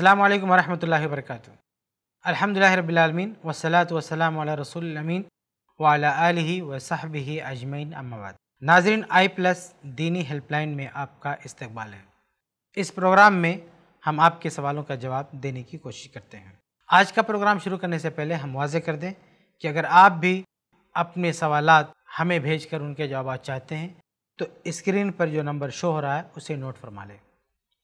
अल्लाम वरहमल वर्क अलहमदिल्ला रबीआलमीन वसलात वसलाम व वाला वसाहब अजमैन अम्माबाद नाजरीन आई प्लस दीनी हेल्पलाइन में आपका इस्तबाल है इस प्रोग्राम में हम आपके सवालों का जवाब देने की कोशिश करते हैं आज का प्रोग्राम शुरू करने से पहले हम वाजे कर दें कि अगर आप भी अपने सवाल हमें भेज कर उनके जवाब चाहते हैं तो स्क्रीन पर जो नंबर शो हो रहा है उसे नोट फरमा लें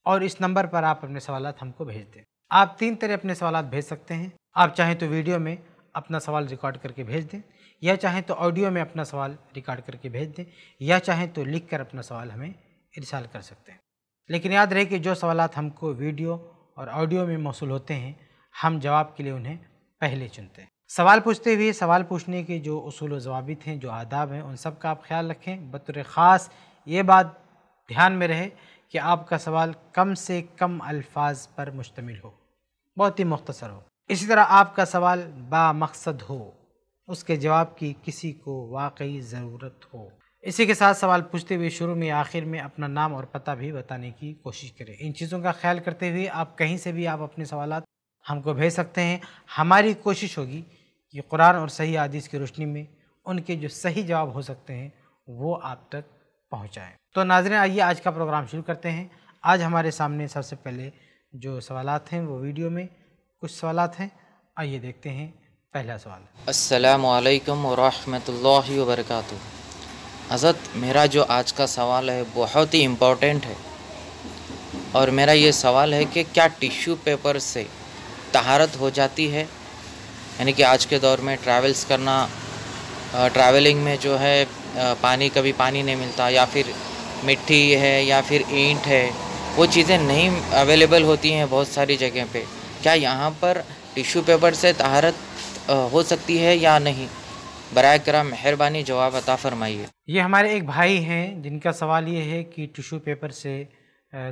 और इस नंबर पर आप अपने सवाल हमको भेज दें आप तीन तरह अपने सवाल भेज सकते हैं आप चाहें तो वीडियो में अपना सवाल रिकॉर्ड करके भेज दें या चाहें तो ऑडियो में अपना सवाल रिकॉर्ड करके भेज दें या चाहें तो लिख कर अपना सवाल हमें इरसाल कर सकते हैं लेकिन याद रहे कि जो सवाल हमको वीडियो और ऑडियो में मौसू होते हैं हम जवाब के लिए उन्हें पहले चुनते हैं सवाल पूछते हुए सवाल पूछने के जो असूल जवाबित हैं जो आदाब हैं उन सब का आप ख्याल रखें बतौर ख़ास ये बात ध्यान में रहे कि आपका सवाल कम से कम अल्फाज पर मुश्तमिल हो बहुत ही मुख्तसर हो इसी तरह आपका सवाल बामकसद हो उसके जवाब की किसी को वाकई ज़रूरत हो इसी के साथ सवाल पूछते हुए शुरू में आखिर में अपना नाम और पता भी बताने की कोशिश करें इन चीज़ों का ख्याल करते हुए आप कहीं से भी आप अपने सवाल हमको भेज सकते हैं हमारी कोशिश होगी कि कुरान और सही आदिश की रोशनी में उनके जो सही जवाब हो सकते हैं वो आप तक पहुँचाएँ तो नाजरें आइए आज का प्रोग्राम शुरू करते हैं आज हमारे सामने सबसे पहले जो सवाल हैं वो वीडियो में कुछ सवाल हैं आइए देखते हैं पहला सवाल असलकम वरहमल वर्क हज़रत मेरा जो आज का सवाल है बहुत ही इम्पोर्टेंट है और मेरा ये सवाल है कि क्या टिश्यू पेपर से तहारत हो जाती है यानी कि आज के दौर में ट्रैवल्स करना ट्रैवलिंग में जो है पानी कभी पानी नहीं मिलता या फिर मिट्टी है या फिर ईंट है वो चीज़ें नहीं अवेलेबल होती हैं बहुत सारी जगह पे क्या यहाँ पर टिश्यू पेपर से तहारत हो सकती है या नहीं बर करा मेहरबानी जवाब अता फरमाइए ये हमारे एक भाई हैं जिनका सवाल ये है कि टिशू पेपर से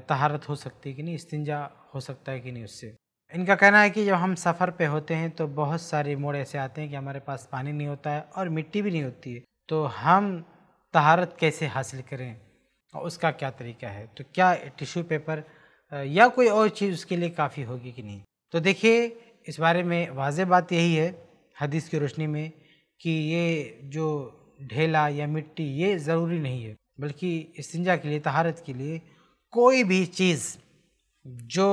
तहारत हो सकती है कि नहीं इस्तंजा हो सकता है कि नहीं उससे इनका कहना है कि जब हम सफ़र पे होते हैं तो बहुत सारे मोड़ ऐसे आते हैं कि हमारे पास पानी नहीं होता है और मिट्टी भी नहीं होती है तो हम तहारत कैसे हासिल करें और उसका क्या तरीका है तो क्या टिश्यू पेपर या कोई और चीज़ उसके लिए काफ़ी होगी कि नहीं तो देखिए इस बारे में वाज बात यही है हदीस की रोशनी में कि ये जो ढेला या मिट्टी ये ज़रूरी नहीं है बल्कि इस्तिंजा के लिए तहारत के लिए कोई भी चीज़ जो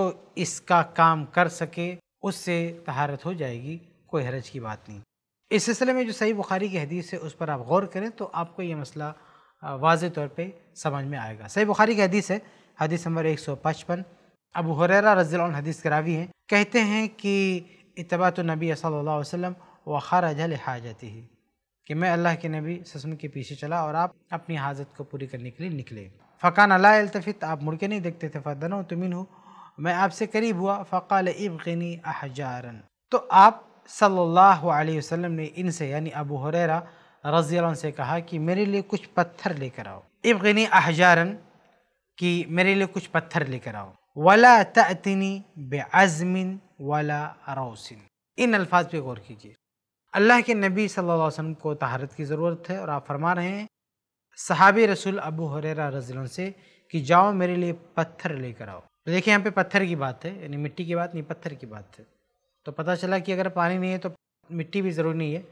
इसका काम कर सके उससे तहारत हो जाएगी कोई हरज की बात नहीं इस सिलसिले में जो सही बुखारी की हदीस है उस पर आप गौर करें तो आपको ये मसला वाज तौर पर समझ में आएगा सही बुखारी की हदीस है हदीस नंबर एक सौ पचपन अबू हुररा रजील हदीस के रावी हैं कहते हैं कि तो नबी सल्लल्लाहु अलैहि वसल्लम व खारज हाजती ही कि मैं अल्लाह के नबी ससम के पीछे चला और आप अपनी हाजत को पूरी करने के लिए निकले फ़कान अला अल्तफ़ित आप मुड़ के नहीं देखते थे फ़दन तुमिन हो मैं आपसे करीब हुआ फ़काल इबनी अहजारन तो आप सल्लल्लाहु अलैहि वसल्लम ने इनसे यानी अबू हुररा रज़ी से कहा कि मेरे लिए कुछ पत्थर लेकर आओ इबनी अहजारन कि मेरे लिए कुछ पत्थर लेकर आओ वला ततनी बेअज़मिन वला रोसिन इन अल्फाज पे गौर कीजिए अल्लाह के नबी सल्लल्लाहु अलैहि वसल्लम को तहारत की ज़रूरत है और आप फरमा रहे हैं सहाबी रसूल अबू हरेरा रजलों से कि जाओ मेरे लिए पत्थर लेकर आओ तो देखिए यहाँ पे पत्थर की बात है यानी मिट्टी की बात नहीं पत्थर की बात है तो पता चला कि अगर पानी नहीं है तो मिट्टी भी ज़रूरी नहीं है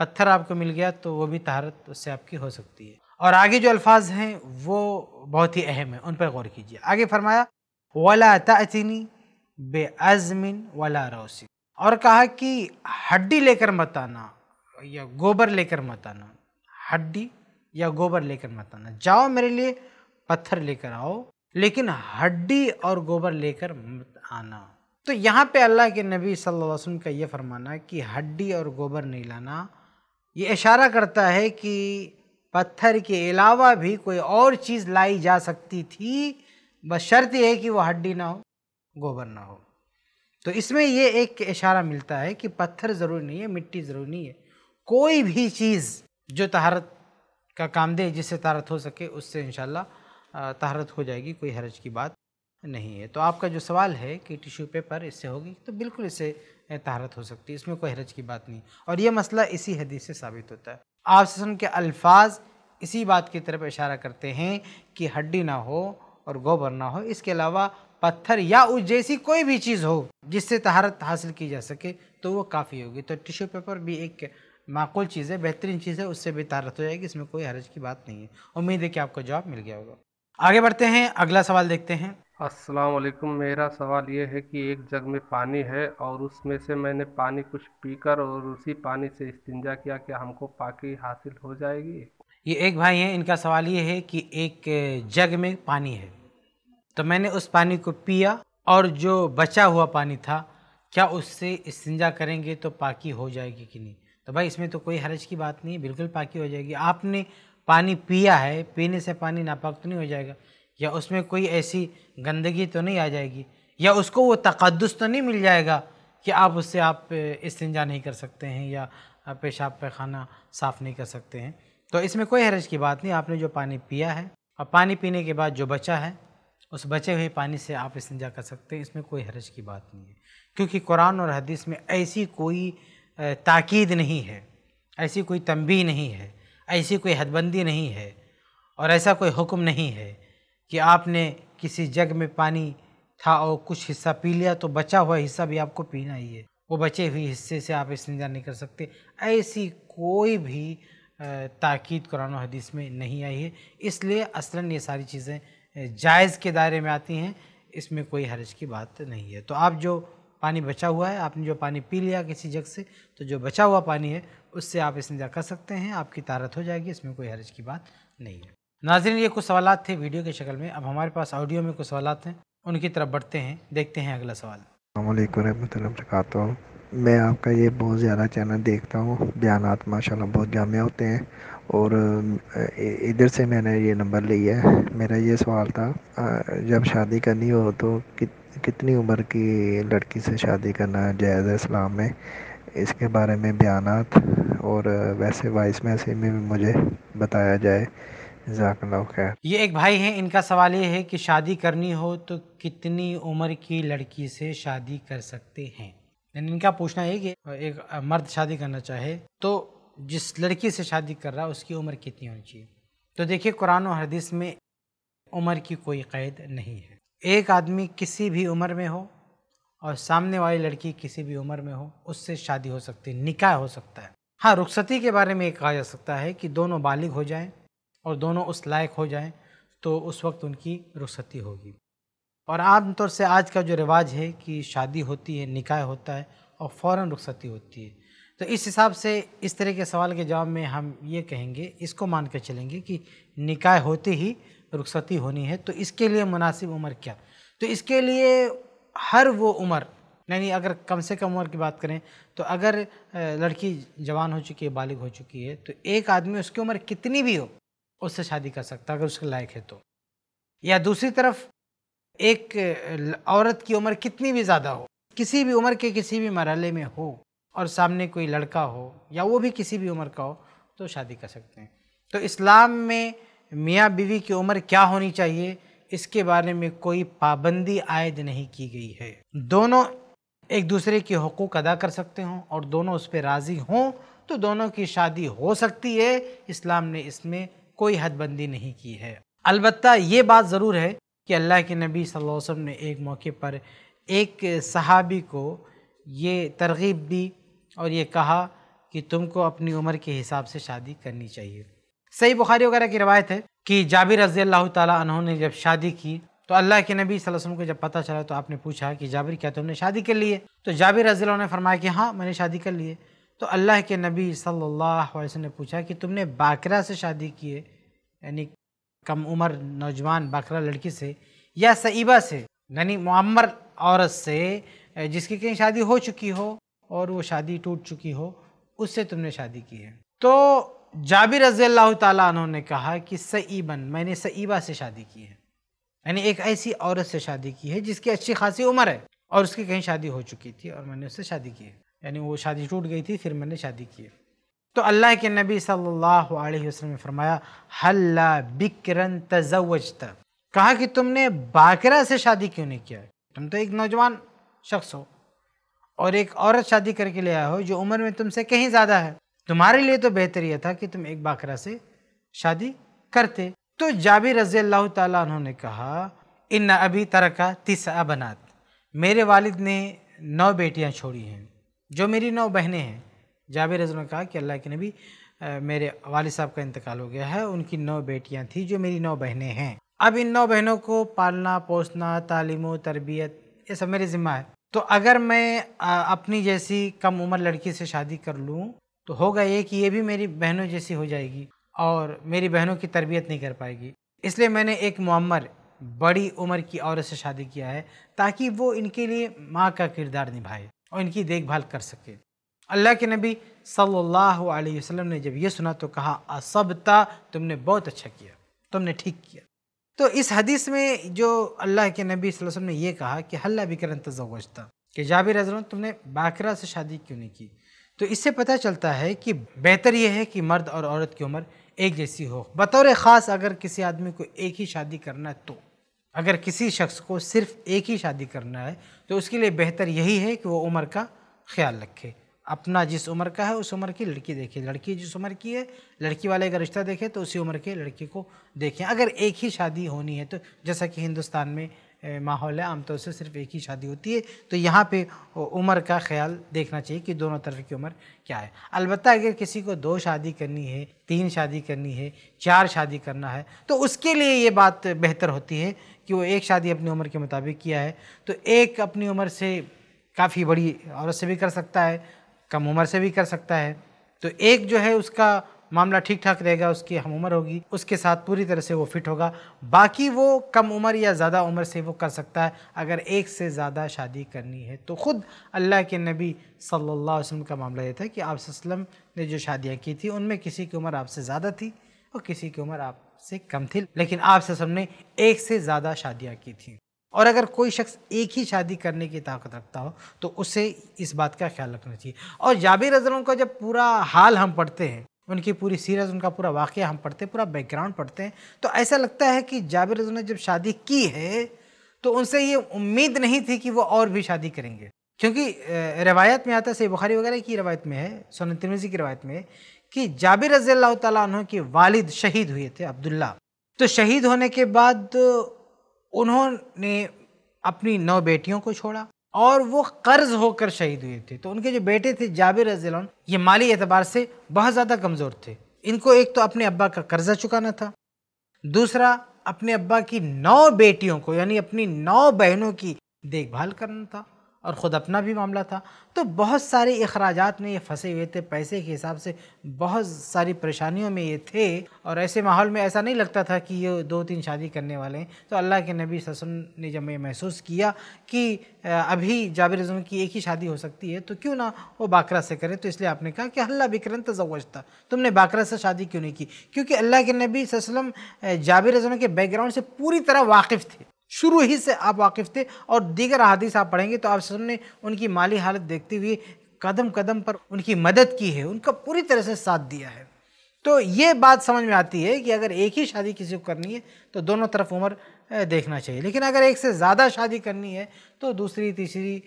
पत्थर आपको मिल गया तो वो भी तहारत उससे आपकी हो सकती है और आगे जो अल्फाज हैं वो बहुत ही अहम है उन पर गौर कीजिए आगे फरमाया वला तनी बेअज़मिन वला रौसी और कहा कि हड्डी लेकर मत आना या गोबर लेकर मत आना हड्डी या गोबर लेकर मत आना जाओ मेरे लिए पत्थर लेकर आओ लेकिन हड्डी और गोबर लेकर मत आना तो यहाँ पे अल्लाह के नबी सल्लल्लाहु अलैहि वसल्लम का ये फरमाना कि हड्डी और गोबर नहीं लाना ये इशारा करता है कि पत्थर के अलावा भी कोई और चीज़ लाई जा सकती थी बस शर्त यह है कि वो हड्डी ना हो गोबर ना हो तो इसमें ये एक इशारा मिलता है कि पत्थर ज़रूरी नहीं है मिट्टी ज़रूरी नहीं है कोई भी चीज़ जो तहारत का काम दे जिससे तहारत हो सके उससे इन तहारत हो जाएगी कोई हरज की बात नहीं है तो आपका जो सवाल है कि टिश्यू पेपर इससे होगी तो बिल्कुल इससे तहारत हो सकती है इसमें कोई हरज की बात नहीं और यह मसला इसी हदीस से साबित होता है आप के अल्फाज इसी बात की तरफ इशारा करते हैं कि हड्डी ना हो और गोबर ना हो इसके अलावा पत्थर या उस जैसी कोई भी चीज़ हो जिससे तहारत हासिल की जा सके तो वो काफ़ी होगी तो टिश्यू पेपर भी एक माकूल चीज़ है बेहतरीन चीज़ है उससे भी तहारत हो जाएगी इसमें कोई हरज की बात नहीं है उम्मीद है कि आपको जवाब मिल गया होगा आगे बढ़ते हैं अगला सवाल देखते हैं अस्सलाम वालेकुम मेरा सवाल ये है कि एक जग में पानी है और उसमें से मैंने पानी कुछ पीकर और उसी पानी से इस्तिंजा किया कि हमको पाकी हासिल हो जाएगी ये एक भाई हैं इनका सवाल ये है कि एक जग में पानी है तो मैंने उस पानी को पिया और जो बचा हुआ पानी था क्या उससे इस्तिंजा करेंगे तो पाकी हो जाएगी कि नहीं तो भाई इसमें तो कोई हरज की बात नहीं है बिल्कुल पाकी हो जाएगी आपने पानी पिया है पीने से पानी नापाक तो नहीं हो जाएगा या उसमें कोई ऐसी गंदगी तो नहीं आ जाएगी या उसको वो तकदस तो नहीं मिल जाएगा कि आप उससे आप इस्तंजा नहीं कर सकते हैं या पेशाब पैखाना साफ़ नहीं कर सकते हैं तो इसमें कोई हरज की बात नहीं आपने जो पानी पिया है और पानी पीने के बाद जो बचा है उस बचे हुए पानी से आप इस्तंजा कर सकते हैं इसमें कोई हरज की बात नहीं है क्योंकि कुरान और हदीस में ऐसी कोई ताकीद नहीं है ऐसी कोई तंबी नहीं है ऐसी कोई हदबंदी नहीं है और ऐसा कोई हुक्म नहीं है कि आपने किसी जग में पानी था और कुछ हिस्सा पी लिया तो बचा हुआ हिस्सा भी आपको पीना ही है वो बचे हुए हिस्से से आप इस्तिंजा नहीं कर सकते ऐसी कोई भी ताक़द कुरान हदीस में नहीं आई है इसलिए असला ये सारी चीज़ें जायज़ के दायरे में आती हैं इसमें कोई हर्ज की बात नहीं है तो आप जो पानी बचा हुआ है आपने जो पानी पी लिया किसी जग से तो जो बचा हुआ पानी है उससे आप इस्तिंजा कर सकते हैं आपकी तारत हो जाएगी इसमें कोई हर्ज की बात नहीं है नाजरीन ये कुछ सवाल थे वीडियो की शक्ल में अब हमारे पास ऑडियो में कुछ सवाल हैं उनकी तरफ बढ़ते हैं देखते हैं अगला सवाल अल्लाम मैं आपका ये बहुत ज़्यादा चैनल देखता हूँ बयान माशाल्लाह बहुत जामे होते हैं और इधर से मैंने ये नंबर लिया है मेरा ये सवाल था जब शादी करनी हो तो कि, कितनी उम्र की लड़की से शादी करना जायज़ है इस्लाम में इसके बारे में बयान और वैसे वाइस मैसेज में भी मुझे बताया जाए ये एक भाई हैं इनका सवाल ये है कि शादी करनी हो तो कितनी उम्र की लड़की से शादी कर सकते हैं इनका पूछना है कि एक मर्द शादी करना चाहे तो जिस लड़की से शादी कर रहा है उसकी उम्र कितनी होनी चाहिए तो देखिए कुरान और हदीस में उम्र की कोई कैद नहीं है एक आदमी किसी भी उम्र में हो और सामने वाली लड़की किसी भी उम्र में हो उससे शादी हो सकती है निकाह हो सकता है हाँ रुख्सती के बारे में कहा जा सकता है कि दोनों बालिग हो जाएं और दोनों उस लायक हो जाएं तो उस वक्त उनकी रुखसती होगी और आमतौर से आज का जो रिवाज है कि शादी होती है निकाय होता है और फ़ौर रुखसती होती है तो इस हिसाब से इस तरह के सवाल के जवाब में हम ये कहेंगे इसको मान कर चलेंगे कि निकाय होते ही रुखसती होनी है तो इसके लिए मुनासिब उम्र क्या तो इसके लिए हर वो उम्र यानी अगर कम से कम उम्र की बात करें तो अगर लड़की जवान हो चुकी है बालिग हो चुकी है तो एक आदमी उसकी उम्र कितनी भी हो उससे शादी कर सकता अगर उसके लायक है तो या दूसरी तरफ एक औरत की उम्र कितनी भी ज़्यादा हो किसी भी उम्र के किसी भी मरहले में हो और सामने कोई लड़का हो या वो भी किसी भी उम्र का हो तो शादी कर सकते हैं तो इस्लाम में मियाँ बीवी की उम्र क्या होनी चाहिए इसके बारे में कोई पाबंदी आयद नहीं की गई है दोनों एक दूसरे के हकूक़ अदा कर सकते हों और दोनों उस पर राज़ी हों तो दोनों की शादी हो सकती है इस्लाम ने इसमें कोई हदबंदी नहीं की है अलबत् ये बात ज़रूर है कि अल्लाह के नबी सल्लल्लाहु अलैहि वसल्लम ने एक मौके पर एक सहाबी को ये तरगीब दी और ये कहा कि तुमको अपनी उम्र के हिसाब से शादी करनी चाहिए सही बुखारी वगैरह की रवायत है कि जाबिर रजी अल्लाह तहों ने जब शादी की तो अल्लाह के नबी वसल्लम को जब पता चला तो आपने पूछा कि जाबिर क्या तुमने शादी कर ली है तो जाबिर रजी ने फरमाया कि हाँ मैंने शादी कर ली है तो अल्लाह के नबी सल्लल्लाहु अलैहि वसल्लम ने पूछा कि तुमने बाकरा से शादी किए यानी कम उम्र नौजवान बाकरा लड़की से या सईबा से यानी मम्मर औरत से जिसकी कहीं शादी हो चुकी हो और वो शादी टूट चुकी हो उससे तुमने शादी की है तो जाबिर रज़ी अल्लाह तु ने कहा कि सईबन मैंने सईबा से शादी की है यानी एक ऐसी औरत से शादी की है जिसकी अच्छी खासी उम्र है और उसकी कहीं शादी हो चुकी थी और मैंने उससे शादी की है यानी वो शादी टूट गई थी फिर मैंने शादी की तो अल्लाह के नबी सल्लल्लाहु अलैहि वसल्लम ने फरमाया हल्ला बिकरन तजवजता कहा कि तुमने बाकरा से शादी क्यों नहीं किया तुम तो एक नौजवान शख्स हो और एक औरत शादी करके ले आया हो जो उम्र में तुमसे कहीं ज़्यादा है तुम्हारे लिए तो बेहतर यह था कि तुम एक बाकरा से शादी करते तो जाबिर रजी अल्लाह तुमने ने कहा इन अभी तरक तीसरा बनात मेरे वालिद ने नौ बेटियाँ छोड़ी हैं जो मेरी नौ बहनें हैं जावेद रजू ने कहा कि अल्लाह के नबी मेरे वाल साहब का इंतकाल हो गया है उनकी नौ बेटियां थी जो मेरी नौ बहनें हैं अब इन नौ बहनों को पालना पोसना तालीम तरबियत ये सब मेरे ज़िम्मा है तो अगर मैं अपनी जैसी कम उम्र लड़की से शादी कर लूँ तो होगा ये कि ये भी मेरी बहनों जैसी हो जाएगी और मेरी बहनों की तरबियत नहीं कर पाएगी इसलिए मैंने एक मम्मर बड़ी उम्र की औरत से शादी किया है ताकि वो इनके लिए माँ का किरदार निभाए और इनकी देखभाल कर सके अल्लाह के नबी सल्लल्लाहु अलैहि वसल्लम ने जब यह सुना तो कहा असबता तुमने बहुत अच्छा किया तुमने ठीक किया तो इस हदीस में जो अल्लाह के नबी वसल्लम ने यह कहा कि हल्ला बिकरन तजवजता कि जाबिर हजरत तुमने बाकरा से शादी क्यों नहीं की तो इससे पता चलता है कि बेहतर यह है कि मर्द और औरत की उम्र एक जैसी हो बतौर ख़ास अगर किसी आदमी को एक ही शादी करना है तो अगर किसी शख्स को सिर्फ एक ही शादी करना है तो उसके लिए बेहतर यही है कि वो उम्र का ख्याल रखे अपना जिस उम्र का है उस उम्र की लड़की देखे लड़की जिस उम्र की है लड़की वाले का रिश्ता देखे तो उसी उम्र के लड़की को देखें अगर एक ही शादी होनी है तो जैसा कि हिंदुस्तान में माहौल है आमतौर से सिर्फ एक ही शादी होती है तो यहाँ पे उम्र का ख्याल देखना चाहिए कि दोनों तरफ की उम्र क्या है अलबत् अगर किसी को दो शादी करनी है तीन शादी करनी है चार शादी करना है तो उसके लिए ये बात बेहतर होती है कि वो एक शादी अपनी उम्र के मुताबिक किया है तो एक अपनी उम्र से काफ़ी बड़ी औरत से भी कर सकता है कम उम्र से भी कर सकता है तो एक जो है उसका मामला ठीक ठाक रहेगा उसकी हम उम्र होगी उसके साथ पूरी तरह से वो फिट होगा बाकी वो कम उम्र या ज़्यादा उम्र से वो कर सकता है अगर एक से ज़्यादा शादी करनी है तो ख़ुद अल्लाह के नबी सल्लल्लाहु अलैहि वसल्लम का मामला ये था कि आप ने जो शादियाँ की थी उनमें किसी की उम्र आपसे ज़्यादा थी और किसी की उम्र आप से कम थी लेकिन आप सबने एक से ज़्यादा शादियाँ की थी और अगर कोई शख्स एक ही शादी करने की ताकत रखता हो तो उसे इस बात का ख्याल रखना चाहिए और जाबिर अजलों का जब पूरा हाल हम पढ़ते हैं उनकी पूरी सीरत उनका पूरा वाक़ हम पढ़ते हैं पूरा बैकग्राउंड पढ़ते हैं तो ऐसा लगता है कि जाबिर अजलों ने जब शादी की है तो उनसे ये उम्मीद नहीं थी कि वो और भी शादी करेंगे क्योंकि रवायत में आता है सही बुखारी वगैरह की रवायत में है सोन तिरमिजी की रवायत में कि जाबिर रजील अल्लाह के वालिद शहीद हुए थे अब्दुल्ला तो शहीद होने के बाद उन्होंने अपनी नौ बेटियों को छोड़ा और वो कर्ज होकर शहीद हुए थे तो उनके जो बेटे थे जाबिर रजील ये माली एतबार से बहुत ज़्यादा कमज़ोर थे इनको एक तो अपने अब्बा का कर्जा चुकाना था दूसरा अपने अब्बा की नौ बेटियों को यानी अपनी नौ बहनों की देखभाल करना था और ख़ुद अपना भी मामला था तो बहुत सारे अखराज में ये फंसे हुए थे पैसे के हिसाब से बहुत सारी परेशानियों में ये थे और ऐसे माहौल में ऐसा नहीं लगता था कि ये दो तीन शादी करने वाले हैं तो अल्लाह के नबी ससम ने जब ये महसूस किया कि अभी जाबिर अजम की एक ही शादी हो सकती है तो क्यों ना वो बाकरा से करें तो इसलिए आपने कहा कि हल्ला बिक्रंत जवज था तुमने बाकरा से शादी क्यों नहीं की क्योंकि अल्लाह के नबी वसलम जाबिर अजम के बैकग्राउंड से पूरी तरह वाकिफ़ थे शुरू ही से आप वाकिफ़ थे और दीगर अदीस आप पढ़ेंगे तो आप सबने उनकी माली हालत देखते हुए कदम कदम पर उनकी मदद की है उनका पूरी तरह से साथ दिया है तो ये बात समझ में आती है कि अगर एक ही शादी किसी को करनी है तो दोनों तरफ उम्र देखना चाहिए लेकिन अगर एक से ज़्यादा शादी करनी है तो दूसरी तीसरी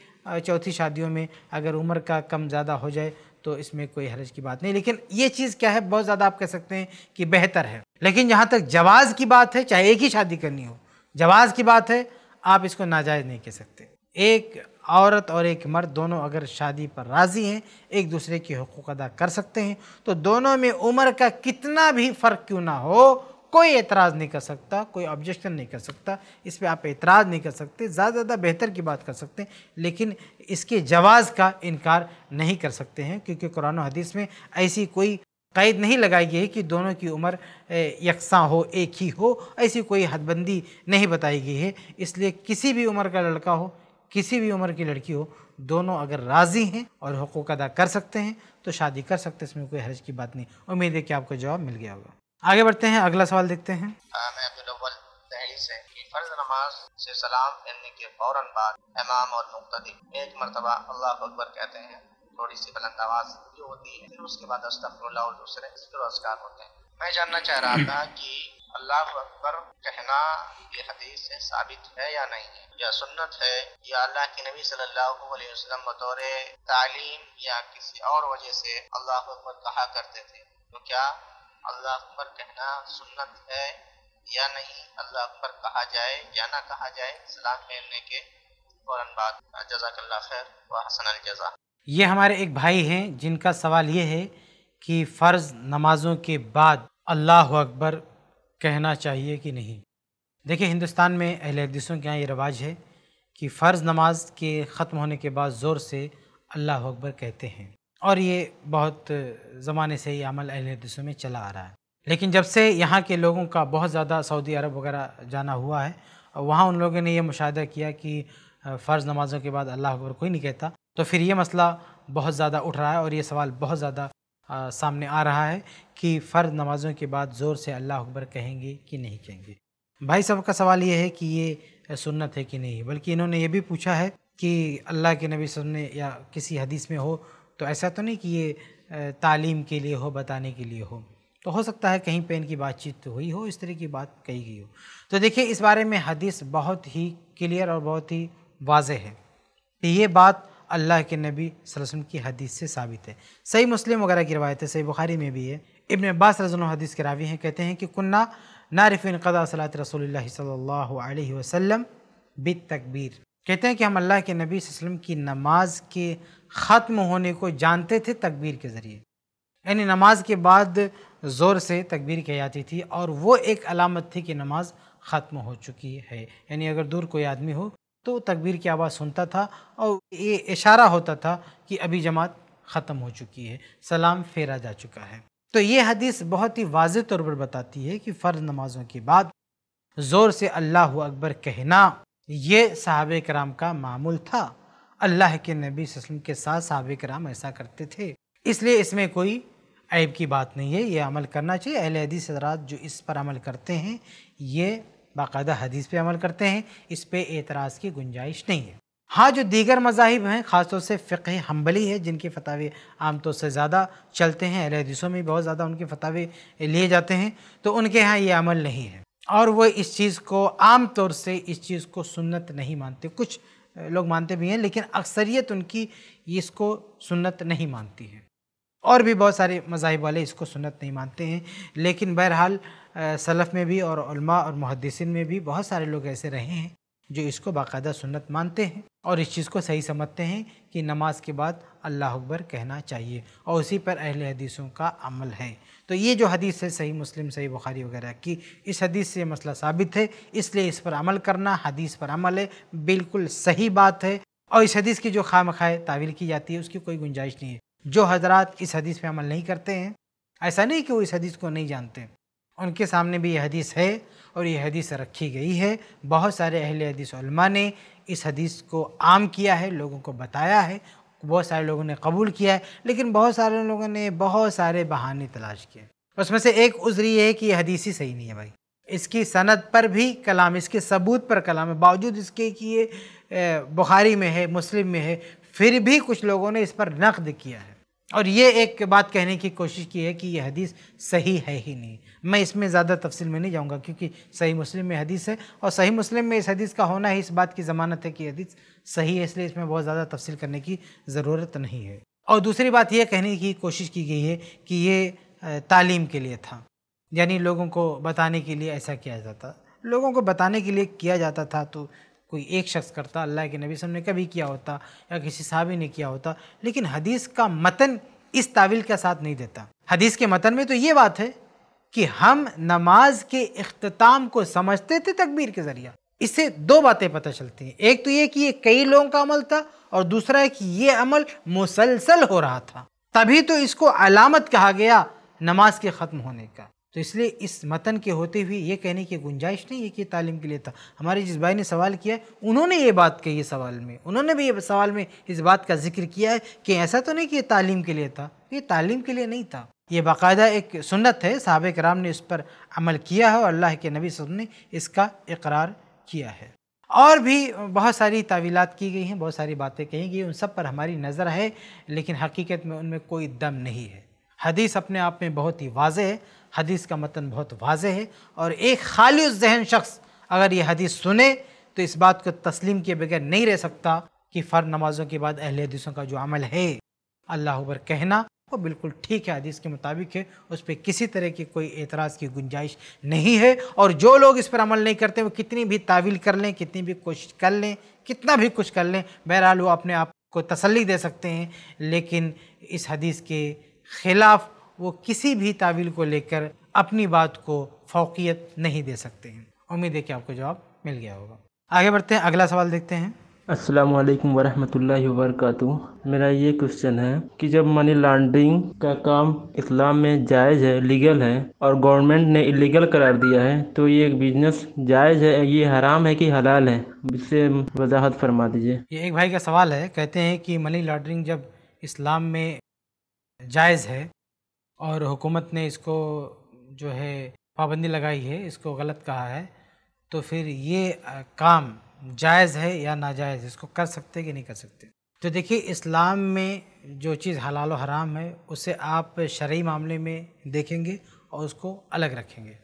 चौथी शादियों में अगर उम्र का कम ज़्यादा हो जाए तो इसमें कोई हरज की बात नहीं लेकिन ये चीज़ क्या है बहुत ज़्यादा आप कह सकते हैं कि बेहतर है लेकिन जहाँ तक जवाज़ की बात है चाहे एक ही शादी करनी हो जवाज़ की बात है आप इसको नाजायज़ नहीं कह सकते एक औरत और एक मर्द दोनों अगर शादी पर राज़ी हैं एक दूसरे के हकूक़ अदा कर सकते हैं तो दोनों में उम्र का कितना भी फ़र्क क्यों ना हो कोई एतराज़ नहीं कर सकता कोई ऑब्जेक्शन नहीं कर सकता इस पर आप एतराज़ नहीं कर सकते ज़्यादा ज़्यादा बेहतर की बात कर सकते हैं लेकिन इसके जवाज़ का इनकार नहीं कर सकते हैं क्योंकि कुरान हदीस में ऐसी कोई क़ैद नहीं लगाई गई है कि दोनों की उम्र यकसा हो एक ही हो ऐसी कोई हदबंदी नहीं बताई गई है इसलिए किसी भी उम्र का लड़का हो किसी भी उम्र की लड़की हो दोनों अगर राज़ी हैं और हकूक़ अदा कर सकते हैं तो शादी कर सकते हैं इसमें कोई हर्ज की बात नहीं उम्मीद है कि आपको जवाब मिल गया होगा आगे बढ़ते हैं अगला सवाल देखते हैं से फर्ज नमाज से सलाम फैलने के फौरन बाद इमाम और मुख्तदी एक मरतबा अल्लाह अकबर कहते हैं थोड़ी सी बुलंद आवाज जो होती है फिर उसके बाद अस्तफरुल्ला और दूसरे अस्कार होते हैं मैं जानना चाह रहा था कि अल्लाह अकबर कहना ये हदीस से साबित है या नहीं है या सुन्नत है या अल्लाह के नबी सल्लल्लाहु अलैहि वसल्लम बतौर तालीम या किसी और वजह से अल्लाह अकबर कहा करते थे तो क्या अल्लाह अकबर कहना सुन्नत है या नहीं अल्लाह अकबर कहा जाए या ना कहा जाए सलाम फैलने के फ़ौरन बाद जजाकल्ला खैर व हसन जजा ये हमारे एक भाई हैं जिनका सवाल ये है कि फ़र्ज़ नमाज़ों के बाद अल्लाह अकबर कहना चाहिए कि नहीं देखिए हिंदुस्तान में अहले हदीसों के यहाँ ये रवाज है कि फ़र्ज़ नमाज के ख़त्म होने के बाद ज़ोर से अल्लाह अकबर कहते हैं और ये बहुत ज़माने से ही अमल अहले हदीसों में चला आ रहा है लेकिन जब से यहाँ के लोगों का बहुत ज़्यादा सऊदी अरब वगैरह जाना हुआ है वहाँ उन लोगों ने यह मुशाह किया कि फ़र्ज़ नमाज़ों के बाद अल्लाह अकबर कोई नहीं कहता तो फिर ये मसला बहुत ज़्यादा उठ रहा है और ये सवाल बहुत ज़्यादा सामने आ रहा है कि फ़र्द नमाज़ों के बाद ज़ोर से अल्लाह अकबर कहेंगे कि नहीं कहेंगे भाई साहब का सवाल ये है कि ये सुन्नत है कि नहीं बल्कि इन्होंने ये भी पूछा है कि अल्लाह के नबी सुनने ने या किसी हदीस में हो तो ऐसा तो नहीं कि ये तालीम के लिए हो बताने के लिए हो तो हो सकता है कहीं पे इनकी बातचीत तो हुई हो इस तरह की बात कही गई हो तो देखिए इस बारे में हदीस बहुत ही क्लियर और बहुत ही वाज है कि ये बात अल्लाह के नबी वसल्लम की हदीस से साबित है सही मुस्लिम वगैरह की रवायत है सही बुखारी में भी है इबन अब्बास रजन हदीस के रावी हैं कहते हैं कि कुन्ना नारफिन कदा सलात रसोल सल्ला बित तकबीर कहते हैं कि हम अल्लाह के नबी वसल्लम की नमाज के ख़त्म होने को जानते थे तकबीर के ज़रिए यानी नमाज के बाद ज़ोर से तकबीर कही जाती थी और वो एक अलामत थी कि नमाज ख़त्म हो चुकी है यानी अगर दूर कोई आदमी हो तो तकबीर की आवाज़ सुनता था और ये इशारा होता था कि अभी जमात ख़त्म हो चुकी है सलाम फेरा जा चुका है तो ये हदीस बहुत ही वाज तौर पर बताती है कि फ़र्ज नमाजों के बाद ज़ोर से अल्लाह अकबर कहना ये साहब कराम का मामूल था अल्लाह के नबी वसम के साथ साहब कराम ऐसा करते थे इसलिए इसमें कोई ऐब की बात नहीं है ये अमल करना चाहिए अहल हदीस हजरात जो इस पर अमल करते हैं ये बाकायदा हदीस पे अमल करते हैं इस पर एतराज़ की गुंजाइश नहीं है हाँ जो दीगर मजाहब हैं ख़ासतौर से फ़िक हम्बली है जिनके फतावे आमतौर से ज़्यादा चलते हैं अलहदीसों में बहुत ज़्यादा उनके फतावे लिए जाते हैं तो उनके यहाँ ये अमल नहीं है और वो इस चीज़ को आम तौर से इस चीज़ को सुन्नत नहीं मानते कुछ लोग मानते भी हैं लेकिन अक्सरियत उनकी इसको सुन्नत नहीं मानती है और भी बहुत सारे मजाहब वाले इसको सुन्नत नहीं मानते हैं लेकिन बहरहाल सलफ़ में भी और उलमा और मुहदसिन में भी बहुत सारे लोग ऐसे रहे हैं जो इसको बाकायदा सुन्नत मानते हैं और इस चीज़ को सही समझते हैं कि नमाज के बाद अल्लाह अकबर कहना चाहिए और उसी पर अहल हदीसों का अमल है तो ये जो हदीस है सही मुस्लिम सही बुखारी वगैरह की इस हदीस से मसला साबित है इसलिए इस पर अमल करना हदीस पर अमल है बिल्कुल सही बात है और इस हदीस की जो खाम खाए तावील की जाती है उसकी कोई गुंजाइश नहीं है जो हजरात इस हदीस पर अमल नहीं करते हैं ऐसा नहीं कि वो इस हदीस को नहीं जानते उनके सामने भी यह हदीस है और यह हदीस रखी गई है बहुत सारे अहल हदीस ने इस हदीस को आम किया है लोगों को बताया है बहुत सारे लोगों ने कबूल किया है लेकिन बहुत सारे लोगों ने बहुत सारे बहाने तलाश किए उसमें से एक उजरी यह है कि यह हदीस ही सही नहीं है भाई इसकी सनत पर भी कलाम इसके सबूत पर कलाम है बावजूद इसके कि ये बुखारी में है मुस्लिम में है फिर भी कुछ लोगों ने इस पर नकद किया है और ये एक बात कहने की कोशिश की है कि यह हदीस सही है ही नहीं मैं इसमें ज़्यादा तफसील में नहीं जाऊँगा क्योंकि सही मुस्लिम में हदीस है और सही मुस्लिम में इस हदीस का होना ही इस बात की ज़मानत है कि हदीस सही है इसलिए इसमें बहुत ज़्यादा तफसील करने की ज़रूरत नहीं है और दूसरी बात यह कहने की कोशिश की गई है कि ये तालीम के लिए था यानी लोगों को बताने के लिए ऐसा किया जाता लोगों को बताने के लिए किया जाता था तो कोई एक शख्स करता अल्लाह के नबी ने कभी किया होता या किसी साहबी ने किया होता लेकिन हदीस का मतन इस तावील का साथ नहीं देता हदीस के मतन में तो ये बात है कि हम नमाज के अख्ताम को समझते थे तकबीर के ज़रिए इससे दो बातें पता चलती हैं एक तो ये कि ये कई लोगों का अमल था और दूसरा है कि ये अमल मुसलसल हो रहा था तभी तो इसको अलामत कहा गया नमाज के ख़त्म होने का तो इसलिए इस मतन के होते हुए ये कहने की गुंजाइश नहीं है कि तालीम के लिए था हमारे जिस भाई ने सवाल किया उन्होंने ये बात कही है सवाल में उन्होंने भी ये सवाल में इस बात का जिक्र किया है कि ऐसा तो नहीं कि ये तालीम के लिए था ये तालीम के लिए नहीं था ये बाकायदा एक सुन्नत है साहब कराम ने इस पर अमल किया है और अल्लाह के नबी ने इसका इकरार किया है और भी बहुत सारी तावीलत की गई हैं बहुत सारी बातें कही गई उन सब पर हमारी नज़र है लेकिन हकीकत में उनमें कोई दम नहीं है हदीस अपने आप में बहुत ही वाज है हदीस का मतन बहुत वाज है और एक खाली जहन शख्स अगर ये हदीस सुने तो इस बात को तस्लीम किए बगैर नहीं रह सकता कि फ़र नमाज़ों के बाद अहिल हदीसों का जो अमल है अल्लाह पर कहना वो बिल्कुल ठीक है हदीस के मुताबिक है उस पर किसी तरह की कोई एतराज़ की गुंजाइश नहीं है और जो लोग इस पर अमल नहीं करते वो कितनी भी तावील कर लें कितनी भी कोशिश कर लें कितना भी कुछ कर लें बहरहाल वो अपने आप को तसली दे सकते हैं लेकिन इस हदीस के ख़िलाफ़ वो किसी भी तावील को लेकर अपनी बात को फ़ौकियत नहीं दे सकते हैं उम्मीद है कि आपको जवाब मिल गया होगा आगे बढ़ते हैं अगला सवाल देखते हैं अस्सलाम वालेकुम वरहमतुल्लाहि वबरकatuh मेरा ये क्वेश्चन है कि जब मनी लॉन्ड्रिंग का काम इस्लाम में जायज़ है लीगल है और गवर्नमेंट ने इलीगल करार दिया है तो ये एक बिजनेस जायज़ है ये हराम है कि हलाल है इससे वजाहत फरमा दीजिए ये एक भाई का सवाल है कहते हैं कि मनी लॉन्ड्रिंग जब इस्लाम में जायज़ है और हुकूमत ने इसको जो है पाबंदी लगाई है इसको गलत कहा है तो फिर ये काम जायज़ है या नाजायज़ इसको कर सकते कि नहीं कर सकते तो देखिए इस्लाम में जो चीज़ हलाल और हराम है उसे आप शरी मामले में देखेंगे और उसको अलग रखेंगे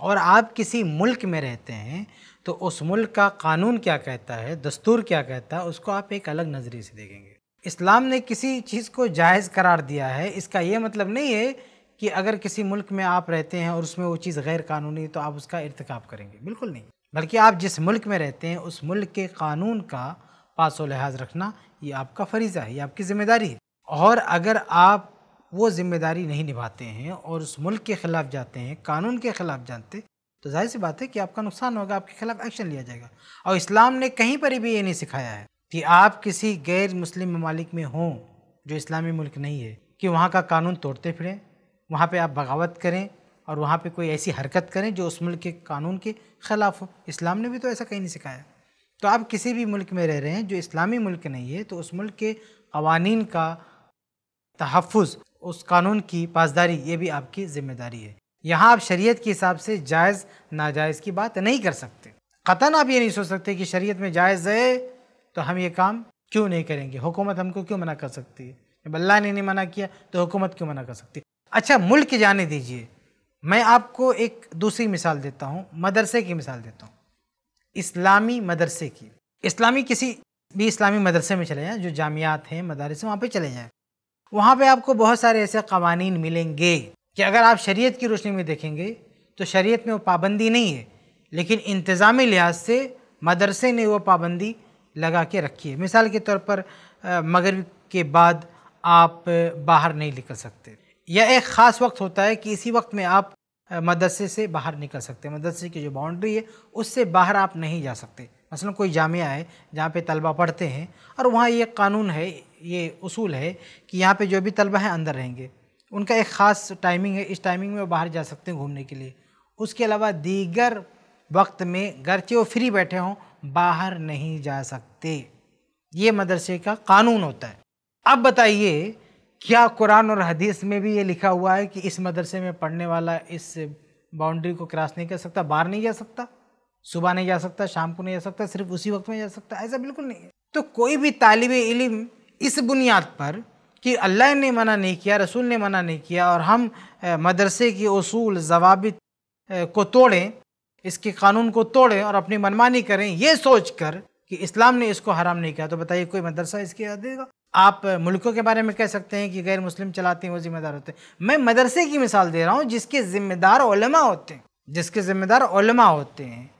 और आप किसी मुल्क में रहते हैं तो उस मुल्क का कानून क्या कहता है दस्तूर क्या कहता है उसको आप एक अलग नज़रिए से देखेंगे इस्लाम ने किसी चीज़ को जायज़ करार दिया है इसका ये मतलब नहीं है कि अगर किसी मुल्क में आप रहते हैं और उसमें वो चीज़ गैर कानूनी तो आप उसका इरतकब करेंगे बिल्कुल नहीं बल्कि आप जिस मुल्क में रहते हैं उस मुल्क के कानून का पास लिहाज रखना ये आपका फरीज़ा है ये आपकी ज़िम्मेदारी है और अगर आप वो ज़िम्मेदारी नहीं निभाते हैं और उस मुल्क के ख़िलाफ़ जाते हैं कानून के ख़िलाफ़ जाते तो जाहिर सी बात है कि आपका नुकसान होगा आपके ख़िलाफ़ एक्शन लिया जाएगा और इस्लाम ने कहीं पर भी ये नहीं सिखाया है कि आप किसी गैर मुस्लिम ममालिक में हों जो इस्लामी मुल्क नहीं है कि वहाँ का कानून तोड़ते फिरें वहाँ पर आप बगावत करें और वहाँ पर कोई ऐसी हरकत करें जो उस मुल्क के कानून के ख़िलाफ़ हो इस्लाम ने भी तो ऐसा कहीं नहीं सिखाया तो आप किसी भी मुल्क में रह रहे हैं जो इस्लामी मुल्क नहीं है तो उस मुल्क के कवानीन का तहफ़ उस कानून की पासदारी ये भी आपकी ज़िम्मेदारी है यहाँ आप शरीयत के हिसाब से जायज़ नाजायज़ की बात नहीं कर सकते कतन आप ये नहीं सोच सकते कि शरीयत में जायज़ है तो हम ये काम क्यों नहीं करेंगे हुकूमत हमको क्यों मना कर सकती है जब अल्लाह ने नहीं मना किया तो हुकूमत क्यों मना कर सकती है अच्छा मुल्क जाने दीजिए मैं आपको एक दूसरी मिसाल देता हूँ मदरसे की मिसाल देता हूँ इस्लामी मदरसे की इस्लामी किसी भी इस्लामी मदरसे में चले जाएँ जो जामियात हैं मदारस वहाँ पर चले जाएँ वहाँ पर आपको बहुत सारे ऐसे कवानीन मिलेंगे कि अगर आप शरीय की रोशनी में देखेंगे तो शरीयत में वो पाबंदी नहीं है लेकिन इंतज़ामी लिहाज से मदरसे ने वो पाबंदी लगा के रखी है मिसाल के तौर पर मगरब के बाद आप बाहर नहीं निकल सकते यह एक ख़ास वक्त होता है कि इसी वक्त में आप मदरसे से बाहर निकल सकते हैं मदरसे की जो बाउंड्री है उससे बाहर आप नहीं जा सकते मसलन कोई जामिया है जहाँ पे तलबा पढ़ते हैं और वहाँ ये कानून है ये उसूल है कि यहाँ पे जो भी तलबा हैं अंदर रहेंगे उनका एक ख़ास टाइमिंग है इस टाइमिंग में वो बाहर जा सकते हैं घूमने के लिए उसके अलावा दीगर वक्त में गरचे वो फ्री बैठे हों बाहर नहीं जा सकते ये मदरसे का कानून होता है अब बताइए क्या कुरान और हदीस में भी ये लिखा हुआ है कि इस मदरसे में पढ़ने वाला इस बाउंड्री को क्रॉस नहीं कर सकता बाहर नहीं जा सकता सुबह नहीं जा सकता शाम को नहीं जा सकता सिर्फ उसी वक्त में जा सकता ऐसा बिल्कुल नहीं है तो कोई भी तालब इलम इस बुनियाद पर कि अल्लाह ने मना नहीं किया रसूल ने मना नहीं किया और हम मदरसे के असूल जवाबित को तोड़ें इसके कानून को तोड़ें और अपनी मनमानी करें यह सोच कर कि इस्लाम ने इसको हराम नहीं किया तो बताइए कोई मदरसा इसके देगा आप मुल्कों के बारे में कह सकते हैं कि गैर मुस्लिम चलाते हैं वो जिम्मेदार होते हैं मैं मदरसे की मिसाल दे रहा हूँ जिसके ज़िम्मेदार ओलमा होते हैं जिसके ज़िम्मेदार ओलमा होते हैं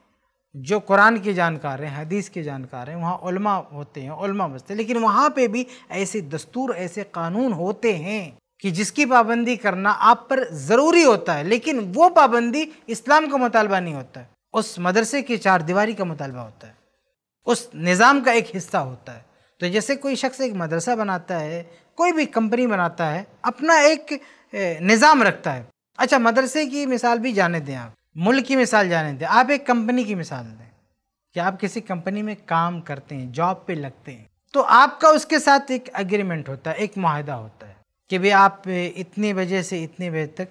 जो कुरान के जानकार हैं हदीस के जानकार हैं वहाँ उलमा होते हैं उलमा बसते हैं लेकिन वहाँ पे भी ऐसे दस्तूर ऐसे कानून होते हैं कि जिसकी पाबंदी करना आप पर ज़रूरी होता है लेकिन वो पाबंदी इस्लाम का मुतालबा नहीं होता है उस मदरसे की चार दीवारी का मुतालबा होता है उस निज़ाम का एक हिस्सा होता है तो जैसे कोई शख्स एक मदरसा बनाता है कोई भी कंपनी बनाता है अपना एक निज़ाम रखता है अच्छा मदरसे की मिसाल भी जाने दें आप मुल्क की मिसाल जाने दें आप एक कंपनी की मिसाल दें कि आप किसी कंपनी में काम करते हैं जॉब पे लगते हैं तो आपका उसके साथ एक एग्रीमेंट होता है एक माहदा होता है कि भाई आप इतने बजे से इतने बजे तक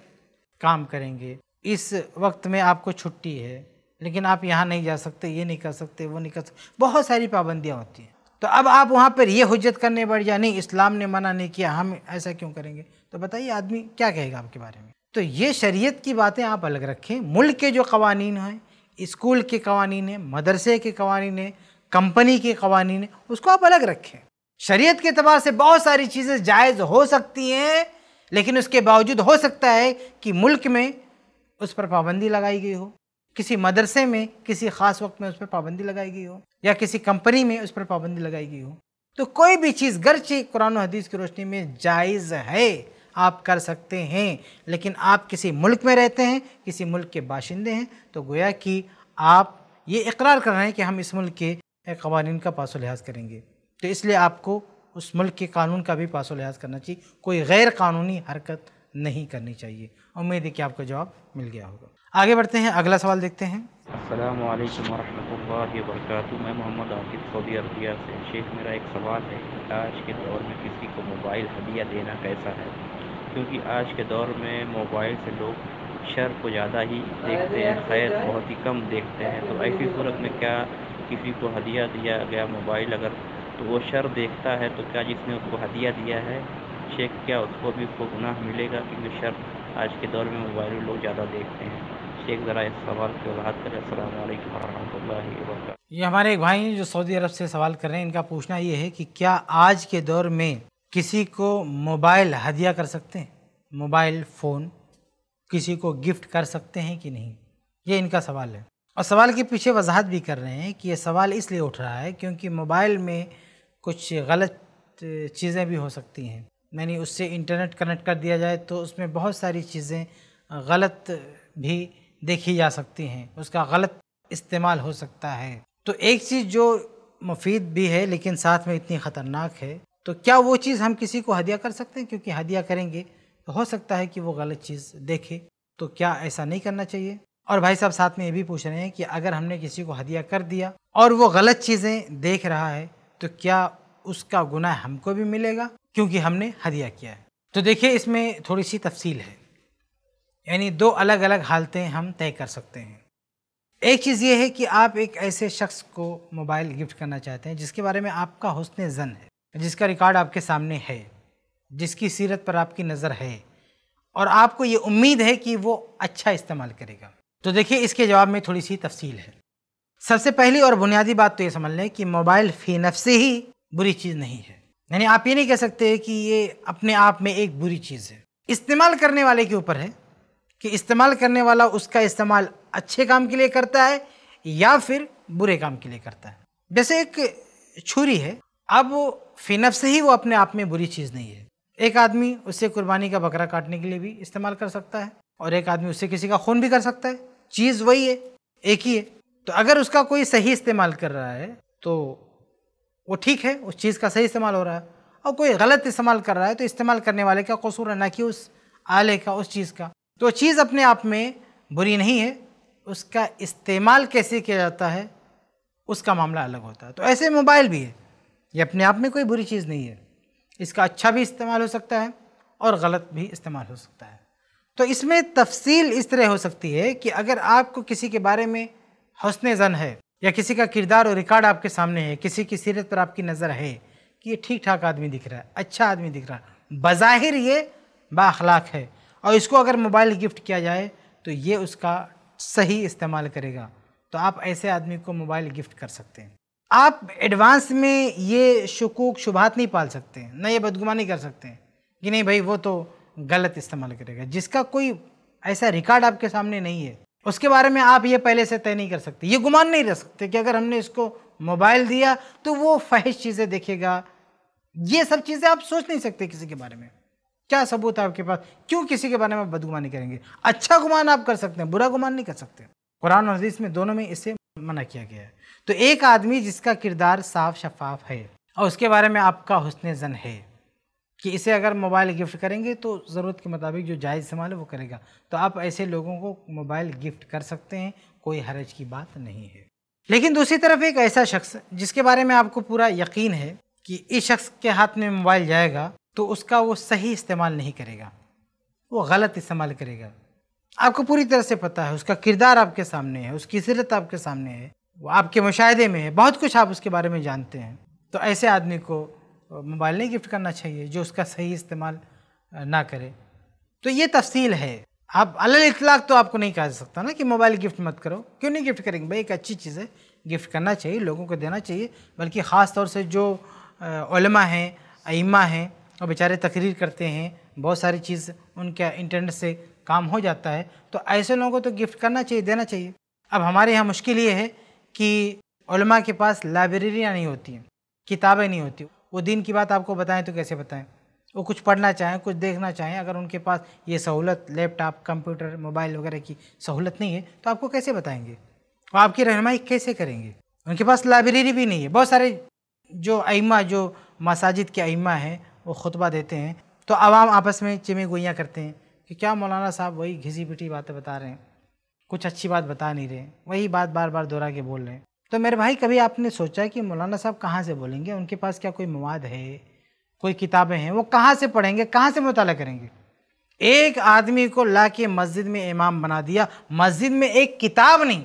काम करेंगे इस वक्त में आपको छुट्टी है लेकिन आप यहाँ नहीं जा सकते ये नहीं कर सकते वो नहीं कर सकते बहुत सारी पाबंदियाँ होती हैं तो अब आप वहाँ पर ये हजत करने बढ़ जाए नहीं इस्लाम ने मना नहीं किया हम ऐसा क्यों करेंगे तो बताइए आदमी क्या कहेगा आपके बारे में तो ये शरीयत की बातें आप अलग रखें मुल्क के जो कवानी हैं स्कूल के कवानीन हैं मदरसे के कवानी हैं कंपनी के कवानी हैं उसको आप अलग रखें शरीयत के अतबार से बहुत सारी चीज़ें जायज़ हो सकती हैं लेकिन उसके बावजूद हो सकता है कि मुल्क में उस पर पाबंदी लगाई गई हो किसी मदरसे में किसी ख़ास वक्त में उस पर पाबंदी लगाई गई हो या किसी कंपनी में उस पर पाबंदी लगाई गई हो तो कोई भी चीज़ गर्ची कुरान हदीस की रोशनी में जायज़ है आप कर सकते हैं लेकिन आप किसी मुल्क में रहते हैं किसी मुल्क के बाशिंदे हैं तो गोया कि आप ये इकरार कर रहे हैं कि हम इस मुल्क के कवानीन का पासो लिहाज करेंगे तो इसलिए आपको उस मुल्क के कानून का भी पासो लिहाज करना चाहिए कोई गैर कानूनी हरकत नहीं करनी चाहिए उम्मीद है कि आपका जवाब मिल गया होगा आगे बढ़ते हैं अगला सवाल देखते हैं अल्लाम वरहमल वरक मैं मोहम्मद आकिब सऊदी अरबिया से शेख मेरा एक सवाल है कि आज के दौर में किसी को मोबाइल हदिया देना कैसा है क्योंकि आज के दौर में मोबाइल से लोग शर को ज़्यादा ही देखते हैं खैर बहुत ही कम देखते हैं तो ऐसी सूरत में क्या किसी को हदिया दिया गया मोबाइल अगर तो वो शर देखता है तो क्या जिसने उसको हदिया दिया है शेख क्या उसको भी उसको गुनाह मिलेगा क्योंकि शर आज के दौर में मोबाइल लोग ज़्यादा देखते हैं शेख ज़रा इस सवाल वजाहत करें ये हमारे एक भाई हैं जो सऊदी अरब से सवाल कर रहे हैं इनका पूछना ये है कि क्या आज के दौर में किसी को मोबाइल हदिया कर सकते हैं मोबाइल फ़ोन किसी को गिफ्ट कर सकते हैं कि नहीं ये इनका सवाल है और सवाल के पीछे वजाहत भी कर रहे हैं कि ये सवाल इसलिए उठ रहा है क्योंकि मोबाइल में कुछ गलत चीज़ें भी हो सकती हैं यानी उससे इंटरनेट कनेक्ट कर दिया जाए तो उसमें बहुत सारी चीज़ें गलत भी देखी जा सकती हैं उसका गलत इस्तेमाल हो सकता है तो एक चीज़ जो मुफीद भी है लेकिन साथ में इतनी ख़तरनाक है तो क्या वो चीज़ हम किसी को हदिया कर सकते हैं क्योंकि हदिया करेंगे तो हो सकता है कि वो गलत चीज़ देखे तो क्या ऐसा नहीं करना चाहिए और भाई साहब साथ में ये भी पूछ रहे हैं कि अगर हमने किसी को हदिया कर दिया और वो गलत चीज़ें देख रहा है तो क्या उसका गुनाह हमको भी मिलेगा क्योंकि हमने हदिया किया है तो देखिए इसमें थोड़ी सी तफसील है यानी दो अलग अलग हालतें हम तय कर सकते हैं एक चीज़ ये है कि आप एक ऐसे शख्स को मोबाइल गिफ्ट करना चाहते हैं जिसके बारे में आपका हुसन जन है जिसका रिकॉर्ड आपके सामने है जिसकी सीरत पर आपकी नज़र है और आपको ये उम्मीद है कि वो अच्छा इस्तेमाल करेगा तो देखिए इसके जवाब में थोड़ी सी तफसील है सबसे पहली और बुनियादी बात तो ये समझ लें कि मोबाइल फ़ी नफसे ही बुरी चीज़ नहीं है यानी आप ये नहीं कह सकते कि ये अपने आप में एक बुरी चीज़ है इस्तेमाल करने वाले के ऊपर है कि इस्तेमाल करने वाला उसका इस्तेमाल अच्छे काम के लिए करता है या फिर बुरे काम के लिए करता है जैसे एक छुरी है अब फिनफ से ही वो अपने आप में बुरी चीज़ नहीं है एक आदमी उससे कुर्बानी का बकरा काटने के लिए भी इस्तेमाल कर सकता है और एक आदमी उससे किसी का खून भी कर सकता है चीज़ वही है एक ही है तो अगर उसका कोई सही इस्तेमाल कर रहा है तो वो ठीक है उस चीज़ का सही इस्तेमाल हो रहा है और कोई गलत इस्तेमाल कर रहा है तो इस्तेमाल करने वाले का कसूर है ना कि उस आले का उस चीज़ का तो चीज़ अपने आप में बुरी नहीं है उसका इस्तेमाल कैसे किया जाता है उसका मामला अलग होता है तो ऐसे मोबाइल भी है ये अपने आप में कोई बुरी चीज़ नहीं है इसका अच्छा भी इस्तेमाल हो सकता है और गलत भी इस्तेमाल हो सकता है तो इसमें तफसील इस तरह हो सकती है कि अगर आपको किसी के बारे में हौसने जन है या किसी का किरदार और रिकॉर्ड आपके सामने है किसी की सीरत पर आपकी नज़र है कि ये ठीक ठाक आदमी दिख रहा है अच्छा आदमी दिख रहा है बज़ाहिर ये बाखलाक है और इसको अगर मोबाइल गिफ्ट किया जाए तो ये उसका सही इस्तेमाल करेगा तो आप ऐसे आदमी को मोबाइल गिफ्ट कर सकते हैं आप एडवांस में ये शकूक शुभात नहीं पाल सकते ना ये बदगुमानी कर सकते हैं कि नहीं भाई वो तो गलत इस्तेमाल करेगा जिसका कोई ऐसा रिकॉर्ड आपके सामने नहीं है उसके बारे में आप ये पहले से तय नहीं कर सकते ये गुमान नहीं रख सकते कि अगर हमने इसको मोबाइल दिया तो वो फहिश चीज़ें देखेगा ये सब चीज़ें आप सोच नहीं सकते किसी के बारे में क्या सबूत है आपके पास क्यों किसी के बारे में बदगुमानी करेंगे अच्छा गुमान आप कर सकते हैं बुरा गुमान नहीं कर सकते कुरान और हदीस में दोनों में इसे मना किया गया है तो एक आदमी जिसका किरदार साफ शफाफ है और उसके बारे में आपका हुसन जन है कि इसे अगर मोबाइल गिफ्ट करेंगे तो ज़रूरत के मुताबिक जो जायज़ इस्तेमाल है वो करेगा तो आप ऐसे लोगों को मोबाइल गिफ्ट कर सकते हैं कोई हरज की बात नहीं है लेकिन दूसरी तरफ एक ऐसा शख्स जिसके बारे में आपको पूरा यकीन है कि इस शख्स के हाथ में मोबाइल जाएगा तो उसका वो सही इस्तेमाल नहीं करेगा वो गलत इस्तेमाल करेगा आपको पूरी तरह से पता है उसका किरदार आपके सामने है उसकी सिरत आपके सामने है वो आपके मुशाहदे में है बहुत कुछ आप उसके बारे में जानते हैं तो ऐसे आदमी को मोबाइल नहीं गिफ्ट करना चाहिए जो उसका सही इस्तेमाल ना करे तो ये तफसील है आप अल इतलाक तो आपको नहीं कहा जा सकता ना कि मोबाइल गिफ्ट मत करो क्यों नहीं गिफ्ट करेंगे भाई एक अच्छी चीज़ है गिफ्ट करना चाहिए लोगों को देना चाहिए बल्कि ख़ास तौर से जो हैं अइमा हैं और बेचारे तकरीर करते हैं बहुत सारी चीज़ उनके इंटरनेट से काम हो जाता है तो ऐसे लोगों को तो गिफ्ट करना चाहिए देना चाहिए अब हमारे यहाँ मुश्किल ये है कि उलमा के पास लाइब्रेरियाँ नहीं होती हैं किताबें नहीं होती वो दिन की बात आपको बताएं तो कैसे बताएं वो कुछ पढ़ना चाहें कुछ देखना चाहें अगर उनके पास ये सहूलत लैपटॉप कंप्यूटर मोबाइल वगैरह की सहूलत नहीं है तो आपको कैसे बताएंगे और आपकी रहनमाई कैसे करेंगे उनके पास लाइब्रेरी भी नहीं है बहुत सारे जो आइमा जो मसाजिद के आइमा हैं वो खुतबा देते हैं तो आवाम आपस में चिमे गोइयाँ करते हैं कि क्या मौलाना साहब वही घिसी पिटी बातें बता रहे हैं कुछ अच्छी बात बता नहीं रहे वही बात बार बार दोहरा के बोल रहे हैं तो मेरे भाई कभी आपने सोचा कि मौलाना साहब कहाँ से बोलेंगे उनके पास क्या कोई मवाद है कोई किताबें हैं वो कहाँ से पढ़ेंगे कहाँ से मुताल करेंगे एक आदमी को ला के मस्जिद में इमाम बना दिया मस्जिद में एक किताब नहीं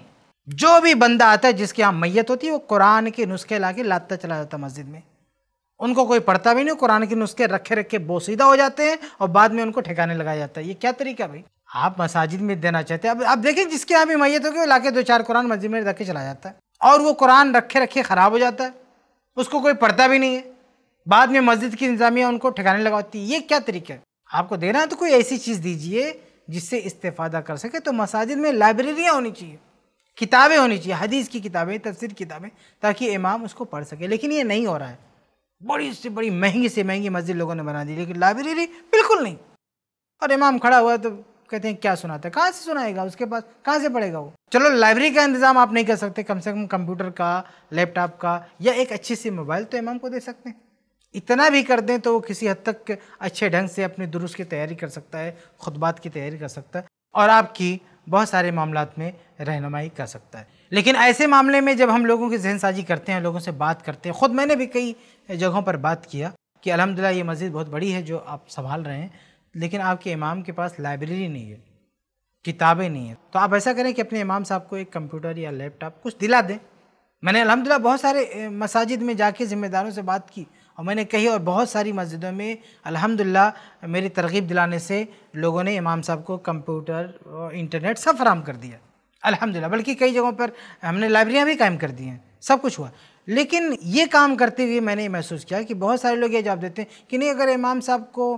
जो भी बंदा आता है जिसके यहाँ मैयत होती है वो कुरान के नुस्खे ला के लाता चला जाता मस्जिद में उनको कोई पढ़ता भी नहीं कुरान के नुस्खे रखे रखे बोसीदा हो जाते हैं और बाद में उनको ठिकाने लगाया जाता है ये क्या तरीका भाई आप मसाजिद में देना चाहते हैं अब आप देखें जिसके यहाँ भी मैत होगी वो लाके दो चार कुरान मस्जिद में रखे चला जाता है और वो कुरान रखे रखे ख़राब हो जाता है उसको कोई पढ़ता भी नहीं है बाद में मस्जिद की इंतजामिया उनको ठिकाने लगाती है ये क्या तरीका है आपको देना है तो कोई ऐसी चीज़ दीजिए जिससे इस्तेफादा कर सके तो मसाजिद में लाइब्रेरियाँ होनी चाहिए किताबें होनी चाहिए हदीस की किताबें तफसर किताबें ताकि इमाम उसको पढ़ सके लेकिन ये नहीं हो रहा है बड़ी से बड़ी महंगी से महंगी मस्जिद लोगों ने बना दी लेकिन लाइब्रेरी बिल्कुल नहीं और इमाम खड़ा हुआ तो कहते हैं क्या सुनाता है कहाँ से सुनाएगा उसके पास कहाँ से पढ़ेगा वो चलो लाइब्रेरी का इंतज़ाम आप नहीं कर सकते कम से कम कंप्यूटर का लैपटॉप का या एक अच्छी सी मोबाइल तो इमाम को दे सकते हैं इतना भी कर दें तो वो किसी हद तक अच्छे ढंग से अपने दुरुस्त की तैयारी कर सकता है खुतबात की तैयारी कर सकता है और आपकी बहुत सारे मामला में रहनुमाई कर सकता है लेकिन ऐसे मामले में जब हम लोगों की जहन साजी करते हैं लोगों से बात करते हैं ख़ुद मैंने भी कई जगहों पर बात किया कि अलहमदिल्ला ये मस्जिद बहुत बड़ी है जो आप संभाल रहे हैं लेकिन आपके इमाम के पास लाइब्रेरी नहीं है किताबें नहीं हैं तो आप ऐसा करें कि अपने इमाम साहब को एक कंप्यूटर या लैपटॉप कुछ दिला दें मैंने अलहमदिल्ला बहुत सारे मसाजिद में जाके ज़िम्मेदारों से बात की और मैंने कही और बहुत सारी मस्जिदों में अलहमदिल्ला मेरी तरगीब दिलाने से लोगों ने इमाम साहब को कंप्यूटर और इंटरनेट सब फराम कर दिया अलहमदिल्ला बल्कि कई जगहों पर हमने लाइब्रेरियाँ भी कायम कर दी हैं सब कुछ हुआ लेकिन ये काम करते हुए मैंने ये महसूस किया कि बहुत सारे लोग ये जवाब देते हैं कि नहीं अगर इमाम साहब को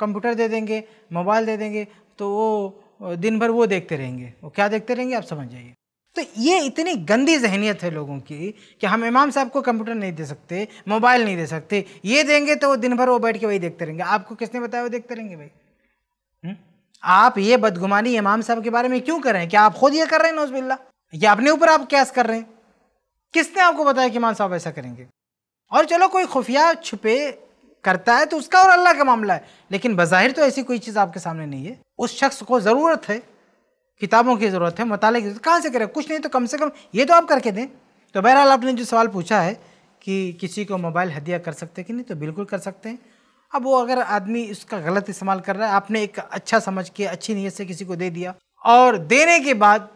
कंप्यूटर दे देंगे मोबाइल दे देंगे तो वो दिन भर वो देखते रहेंगे वो क्या देखते रहेंगे आप समझ जाइए तो ये इतनी गंदी जहनीत है लोगों की कि हम इमाम साहब को कंप्यूटर नहीं दे सकते मोबाइल नहीं दे सकते ये देंगे तो वो दिन भर वो बैठ के वही देखते रहेंगे आपको किसने बताया वो देखते रहेंगे भाई आप ये बदगुमानी इमाम साहब के बारे में क्यों कर रहे हैं क्या आप खुद ये कर रहे हैं नौजबिल्ला या अपने ऊपर आप कैस कर रहे हैं किसने आपको बताया कि इमाम साहब ऐसा करेंगे और चलो कोई खुफिया छुपे करता है तो उसका और अल्लाह का मामला है लेकिन बाहिर तो ऐसी कोई चीज़ आपके सामने नहीं है उस शख्स को ज़रूरत है किताबों की ज़रूरत है मताले की कहाँ से करें कुछ नहीं तो कम से कम ये तो आप करके दें तो बहरहाल आपने जो सवाल पूछा है कि किसी को मोबाइल हदिया कर सकते कि नहीं तो बिल्कुल कर सकते हैं अब वो अगर आदमी इसका गलत इस्तेमाल कर रहा है आपने एक अच्छा समझ के अच्छी नीयत से किसी को दे दिया और देने के बाद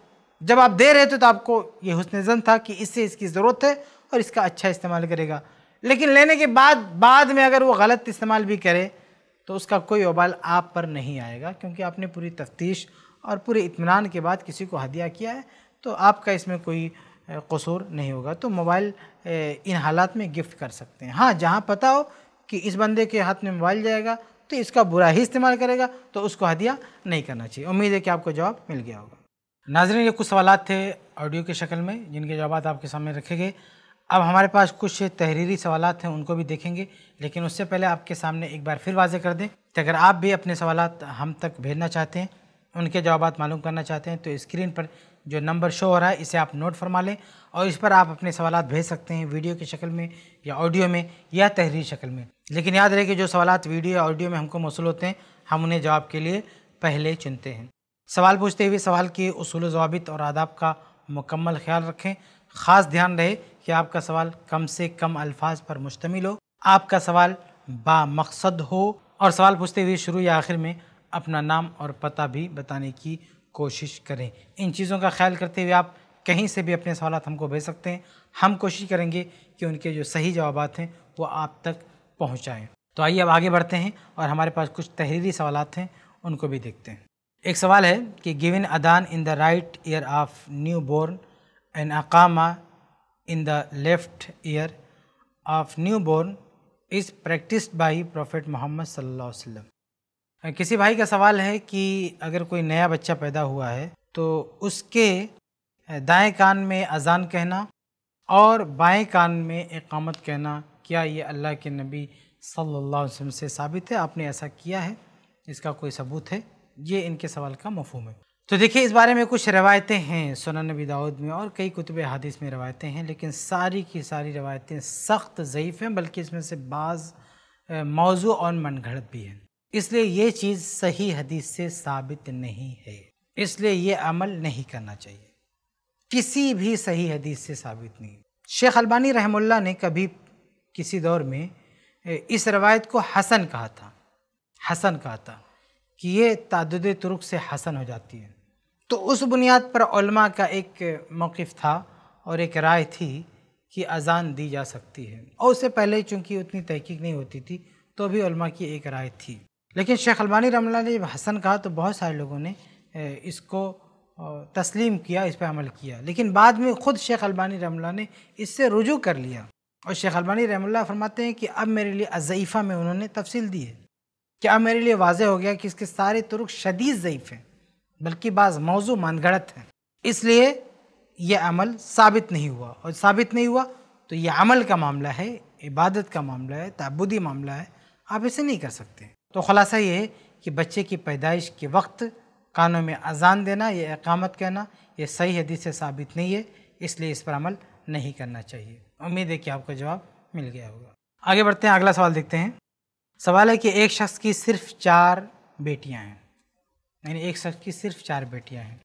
जब आप दे रहे थे तो आपको ये हसन था कि इससे इसकी ज़रूरत है और इसका अच्छा इस्तेमाल करेगा लेकिन लेने के बाद बाद में अगर वो गलत इस्तेमाल भी करे तो उसका कोई वबाल आप पर नहीं आएगा क्योंकि आपने पूरी तफ्तीश और पूरे इतमान के बाद किसी को हदिया किया है तो आपका इसमें कोई कसूर नहीं होगा तो मोबाइल इन हालात में गिफ्ट कर सकते हैं हाँ जहाँ पता हो कि इस बंदे के हाथ में मोबाइल जाएगा तो इसका बुरा ही इस्तेमाल करेगा तो उसको हदिया नहीं करना चाहिए उम्मीद है कि आपको जवाब मिल गया होगा नाजरीन ये कुछ सवाल थे ऑडियो की शक्ल में जिनके जवाब आपके सामने रखे गए अब हमारे पास कुछ तहरीरी सवाल हैं उनको भी देखेंगे लेकिन उससे पहले आपके सामने एक बार फिर वाजे कर दें कि अगर आप भी अपने सवाल हम तक भेजना चाहते हैं उनके जवाब मालूम करना चाहते हैं तो स्क्रीन पर जो नंबर शो हो रहा है इसे आप नोट फरमा लें और इस पर आप अपने सवाल भेज सकते हैं वीडियो की शक्ल में या ऑडियो में या तहरीरी शक्ल में लेकिन याद रहे कि जो सवाल वीडियो या ऑडियो में हमको मौसू होते हैं हम उन्हें जवाब के लिए पहले चुनते हैं सवाल पूछते हुए सवाल के असूल जवाबित और आदाब का मुकम्मल ख्याल रखें ख़ास ध्यान रहे कि आपका सवाल कम से कम अल्फाज पर मुश्तमिल हो आपका सवाल बामकसद हो और सवाल पूछते हुए शुरू या आखिर में अपना नाम और पता भी बताने की कोशिश करें इन चीज़ों का ख्याल करते हुए आप कहीं से भी अपने सवाल हमको भेज सकते हैं हम कोशिश करेंगे कि उनके जो सही जवाब हैं वो आप तक पहुँचाएँ तो आइए अब आगे बढ़ते हैं और हमारे पास कुछ तहरीरी सवाल हैं उनको भी देखते हैं एक सवाल है कि given adhan in the right ear of new born and iqama in the left ear of new born is practice by prophet Mohammed सल्लल्लाहु वसल्लम किसी भाई का सवाल है कि अगर कोई नया बच्चा पैदा हुआ है तो उसके दाएं कान में अजान कहना और बाएं कान में एकामत कहना क्या ये अल्लाह के नबी सल्लल्लाहु अलैहि वसल्लम से साबित है आपने ऐसा किया है इसका कोई सबूत है ये इनके सवाल का मफहम है तो देखिए इस बारे में कुछ रवायतें हैं सोना नबी दाऊद में और कई कुतुब हदीस में रवायतें हैं लेकिन सारी की सारी रवायतें सख्त ज़यीफ़ हैं बल्कि इसमें से बाज़ मौजू और मनगढ़ भी हैं इसलिए ये चीज़ सही हदीस से साबित नहीं है इसलिए ये अमल नहीं करना चाहिए किसी भी सही हदीस से साबित नहीं शेख अलबानी रहमुल्ला ने कभी किसी दौर में इस रवायत को हसन कहा था हसन कहा था कि ये तादद तुरुक से हसन हो जाती है तो उस बुनियाद पर उलमा का एक मौक़ था और एक राय थी कि अज़ान दी जा सकती है और उससे पहले चूँकि उतनी तहकीक नहीं होती थी तो भी उलमा की एक राय थी लेकिन शेख अलबानी रमला ने जब हसन कहा तो बहुत सारे लोगों ने इसको तस्लीम किया इस पर अमल किया लेकिन बाद में ख़ुद शेख अलबानी रमला ने इससे रुजू कर लिया और शेख अलबानी रमल्ला फरमाते हैं कि अब मेरे लिए अज़ीफ़ा में उन्होंने तफसील दी है क्या मेरे लिए वाज हो गया कि इसके सारे तुर्क शदीद ज़यीफ़ हैं बल्कि बाज़ मौजू मानगढ़त हैं इसलिए यह अमल साबित नहीं हुआ और साबित नहीं हुआ तो यह अमल का मामला है इबादत का मामला है तबुदी मामला है आप इसे नहीं कर सकते तो ख़ुलासा ये है कि बच्चे की पैदाइश के वक्त कानों में अजान देना या अकामत कहना यह सही हदीस से साबित नहीं है इसलिए इस पर अमल नहीं करना चाहिए उम्मीद है कि आपका जवाब मिल गया होगा आगे बढ़ते हैं अगला सवाल देखते हैं सवाल है कि एक शख्स की सिर्फ चार बेटियां हैं यानी एक शख्स की सिर्फ चार बेटियां हैं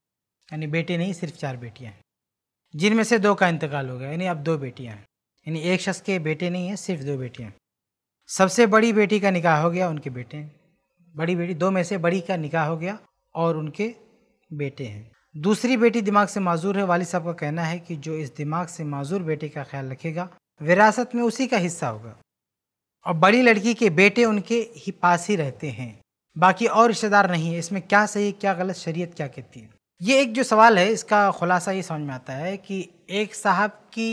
यानी बेटे नहीं सिर्फ चार बेटियां हैं जिनमें से दो का इंतकाल हो गया यानी अब दो बेटियां हैं यानी एक शख्स के बेटे नहीं हैं सिर्फ दो बेटियाँ सबसे बड़ी बेटी का निकाह हो गया उनके बेटे हैं बड़ी बेटी दो में से बड़ी का निकाह हो गया और उनके बेटे हैं दूसरी बेटी दिमाग से माजूर है वाली साहब का कहना है कि जो इस दिमाग से माजूर बेटे का ख्याल रखेगा विरासत में उसी का हिस्सा होगा और बड़ी लड़की के बेटे उनके ही पास ही रहते हैं बाकी और रिश्तेदार नहीं है इसमें क्या सही क्या गलत शरीयत क्या कहती है ये एक जो सवाल है इसका खुलासा ये समझ में आता है कि एक साहब की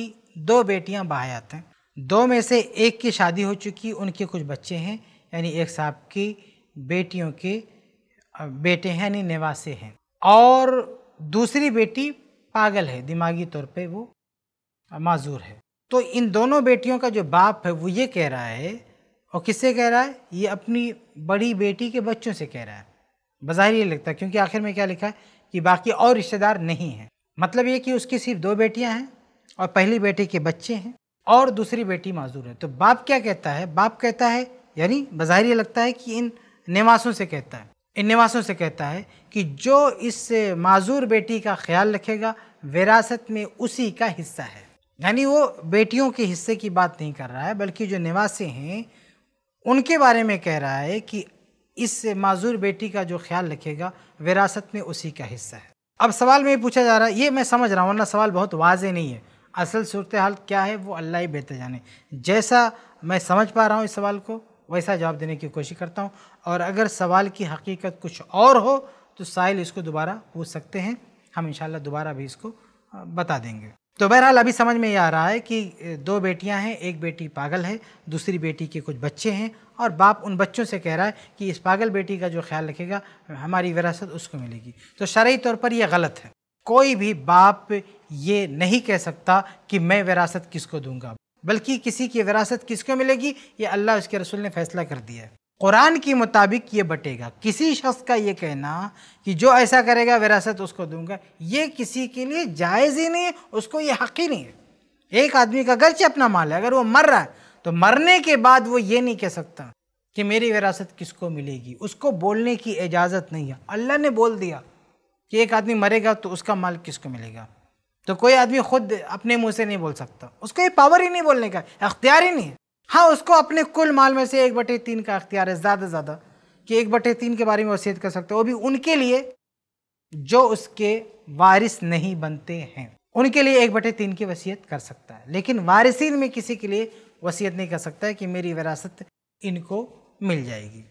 दो बेटियां आते हैं दो में से एक की शादी हो चुकी उनके कुछ बच्चे हैं यानी एक साहब की बेटियों के बेटे हैं यानी निवासे हैं और दूसरी बेटी पागल है दिमागी तौर पे वो माजूर है तो इन दोनों बेटियों का जो बाप है वो ये कह रहा है और किससे कह रहा है ये अपनी बड़ी बेटी के बच्चों से कह रहा है बाहिर ये लगता है क्योंकि आखिर में क्या लिखा है कि बाकी और रिश्तेदार नहीं हैं मतलब ये कि उसकी सिर्फ दो बेटियां हैं और पहली बेटी के बच्चे हैं और दूसरी बेटी माजूर है तो बाप क्या कहता है बाप कहता है यानी बाहिर ये लगता है कि इन निवासों से कहता है इन निवासों से कहता है कि जो इस माजूर बेटी का ख्याल रखेगा विरासत में उसी का हिस्सा है यानी वो बेटियों के हिस्से की बात नहीं कर रहा है बल्कि जो निवासी हैं उनके बारे में कह रहा है कि इस माजूर बेटी का जो ख्याल रखेगा विरासत में उसी का हिस्सा है अब सवाल में पूछा जा रहा है ये मैं समझ रहा हूँ वरना सवाल बहुत वाज नहीं है असल सूरत हाल क्या है वो अल्लाह ही बेहतर जाने जैसा मैं समझ पा रहा हूँ इस सवाल को वैसा जवाब देने की कोशिश करता हूँ और अगर सवाल की हकीकत कुछ और हो तो साहिल इसको दोबारा पूछ सकते हैं हम इन दोबारा भी इसको बता देंगे तो बहरहाल अभी समझ में ये आ रहा है कि दो बेटियां हैं एक बेटी पागल है दूसरी बेटी के कुछ बच्चे हैं और बाप उन बच्चों से कह रहा है कि इस पागल बेटी का जो ख्याल रखेगा हमारी विरासत उसको मिलेगी तो शर्य तौर पर यह गलत है कोई भी बाप ये नहीं कह सकता कि मैं विरासत किसको दूंगा बल्कि किसी की विरासत किसको मिलेगी ये अल्लाह उसके रसूल ने फैसला कर दिया है कुरान के मुताबिक ये बटेगा किसी शख्स का ये कहना कि जो ऐसा करेगा विरासत उसको दूंगा ये किसी के लिए जायज़ ही नहीं है उसको ये हक ही नहीं है एक आदमी का गर्चे अपना माल है अगर वो मर रहा है तो मरने के बाद वो ये नहीं कह सकता कि मेरी विरासत किसको मिलेगी उसको बोलने की इजाज़त नहीं है अल्लाह ने बोल दिया कि एक आदमी मरेगा तो उसका माल किसको मिलेगा तो कोई आदमी खुद अपने मुंह से नहीं बोल सकता उसको ये पावर ही नहीं बोलने का अख्तियार ही नहीं है हाँ उसको अपने कुल माल में से एक बटे तीन का अख्तियार है ज़्यादा ज़्यादा कि एक बटे तीन के बारे में वसीयत कर सकते हो वो भी उनके लिए जो उसके वारिस नहीं बनते हैं उनके लिए एक बटे तीन की वसीयत कर सकता है लेकिन वारिसिन में किसी के लिए वसीयत नहीं कर सकता है कि मेरी विरासत इनको मिल जाएगी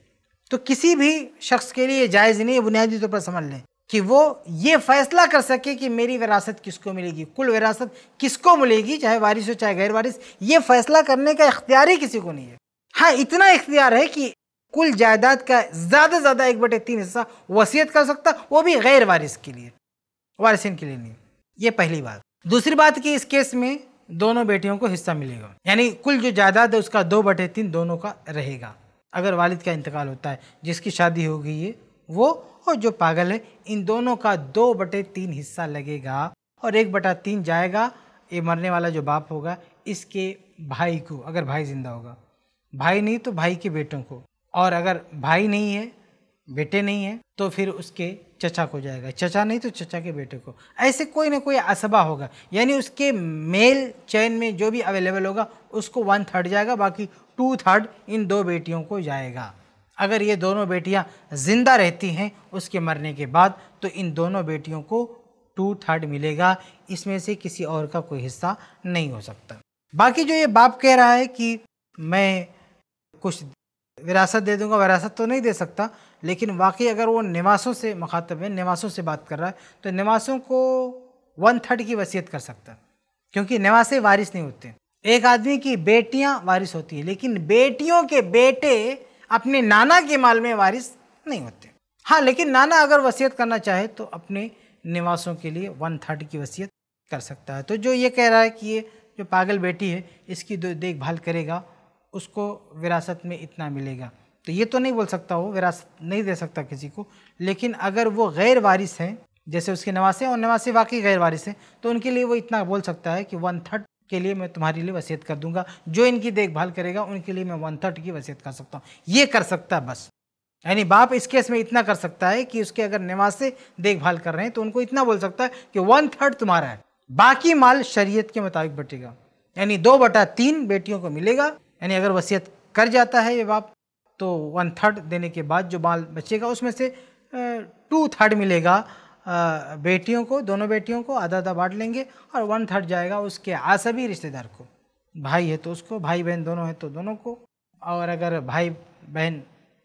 तो किसी भी शख्स के लिए जायज़ नहीं है बुनियादी तौर पर समझ लें कि वो ये फैसला कर सके कि मेरी विरासत किसको मिलेगी कुल विरासत किसको मिलेगी चाहे वारिस हो चाहे गैर वारिस ये फैसला करने का इख्तियार ही किसी को नहीं है हाँ इतना इख्तियार है कि कुल जायदाद का ज़्यादा से ज़्यादा एक बटे तीन हिस्सा वसीयत कर सकता वो भी गैर वारिस के लिए वारिसन के लिए नहीं ये पहली बात दूसरी बात कि इस केस में दोनों बेटियों को हिस्सा मिलेगा यानी कुल जो जायदाद है उसका दो बटे तीन दोनों का रहेगा अगर वालिद का इंतकाल होता है जिसकी शादी हो गई है वो और जो पागल है इन दोनों का दो बटे तीन हिस्सा लगेगा और एक बटा तीन जाएगा ये मरने वाला जो बाप होगा इसके भाई को अगर भाई जिंदा होगा भाई नहीं तो भाई के बेटों को और अगर भाई नहीं है बेटे नहीं है तो फिर उसके चचा को जाएगा चचा नहीं तो चचा के बेटे को ऐसे कोई ना कोई असबा होगा यानी उसके मेल चैन में जो भी अवेलेबल होगा उसको वन थर्ड जाएगा बाकी टू थर्ड इन दो बेटियों को जाएगा अगर ये दोनों बेटियां ज़िंदा रहती हैं उसके मरने के बाद तो इन दोनों बेटियों को टू थर्ड मिलेगा इसमें से किसी और का कोई हिस्सा नहीं हो सकता बाकी जो ये बाप कह रहा है कि मैं कुछ विरासत दे दूंगा विरासत तो नहीं दे सकता लेकिन वाकई अगर वो नवासों से मुखातब है नवासों से बात कर रहा है तो नवासों को वन थर्ड की वसीयत कर सकता है क्योंकि निवासे वारिस नहीं होते एक आदमी की बेटियां वारिस होती हैं लेकिन बेटियों के बेटे अपने नाना के माल में वारिस नहीं होते हाँ लेकिन नाना अगर वसीयत करना चाहे तो अपने निवासों के लिए वन थर्ड की वसीयत कर सकता है तो जो ये कह रहा है कि ये जो पागल बेटी है इसकी देखभाल करेगा उसको विरासत में इतना मिलेगा तो ये तो नहीं बोल सकता वो विरासत नहीं दे सकता किसी को लेकिन अगर वो गैर वारिस हैं जैसे उसके नवासे और नवासे वाकई गैर वारिस हैं तो उनके लिए वो इतना बोल सकता है कि वन थर्ड के लिए मैं तुम्हारे लिए वसीयत कर दूंगा जो इनकी देखभाल करेगा उनके लिए मैं वन थर्ड की वसीयत कर सकता हूँ ये कर सकता है बस यानी बाप इस केस में इतना कर सकता है कि उसके अगर निवास से देखभाल कर रहे हैं तो उनको इतना बोल सकता है कि वन थर्ड तुम्हारा है बाकी माल शरीयत के मुताबिक बटेगा यानी दो बटा तीन बेटियों को मिलेगा यानी अगर वसीयत कर जाता है ये बाप तो वन थर्ड देने के बाद जो माल बचेगा उसमें से टू थर्ड मिलेगा बेटियों को दोनों बेटियों को आधा आधा बांट लेंगे और वन थर्ड जाएगा उसके आसभी रिश्तेदार को भाई है तो उसको भाई बहन दोनों है तो दोनों को और अगर भाई बहन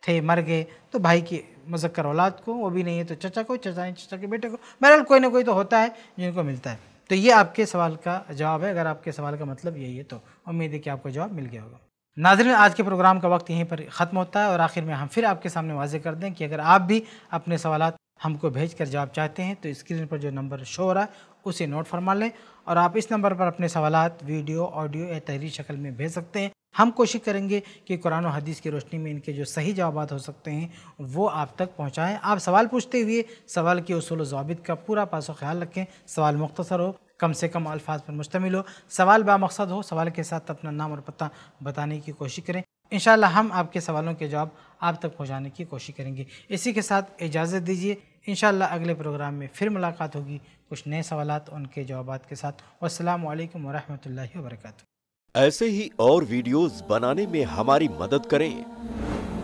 थे मर गए तो भाई की मजक्कर औलाद को वो भी नहीं है तो चचा को चचा नहीं चचा के बेटे को बहरहाल कोई ना कोई तो होता है जिनको मिलता है तो ये आपके सवाल का जवाब है अगर आपके सवाल का मतलब यही है तो उम्मीद है कि आपको जवाब मिल गया होगा नाजरन आज के प्रोग्राम का वक्त यहीं पर ख़त्म होता है और आखिर में हम फिर आपके सामने वाजे कर दें कि अगर आप भी अपने सवाल हमको भेज कर जवाब चाहते हैं तो स्क्रीन पर जो नंबर शो हो रहा है उसे नोट फरमा लें और आप इस नंबर पर अपने सवाल वीडियो ऑडियो या तहरीर शक्ल में भेज सकते हैं हम कोशिश करेंगे कि कुरान और हदीस की रोशनी में इनके जो सही जवाब हो सकते हैं वो आप तक पहुँचाएँ आप सवाल पूछते हुए सवाल के असूल जवाबित का पूरा पासो ख्याल रखें सवाल मुख्तसर हो कम से कम अल्फाज पर मुश्तमिल हो सवाल बामकसद हो सवाल के साथ अपना नाम और पता बताने की कोशिश करें इन हम आपके सवालों के जवाब आप तक पहुँचाने की कोशिश करेंगे इसी के साथ इजाज़त दीजिए इन अगले प्रोग्राम में फिर मुलाकात होगी कुछ नए सवाल उनके जवाब के साथ वालकम वरहमल वर्क ऐसे ही और वीडियोस बनाने में हमारी मदद करें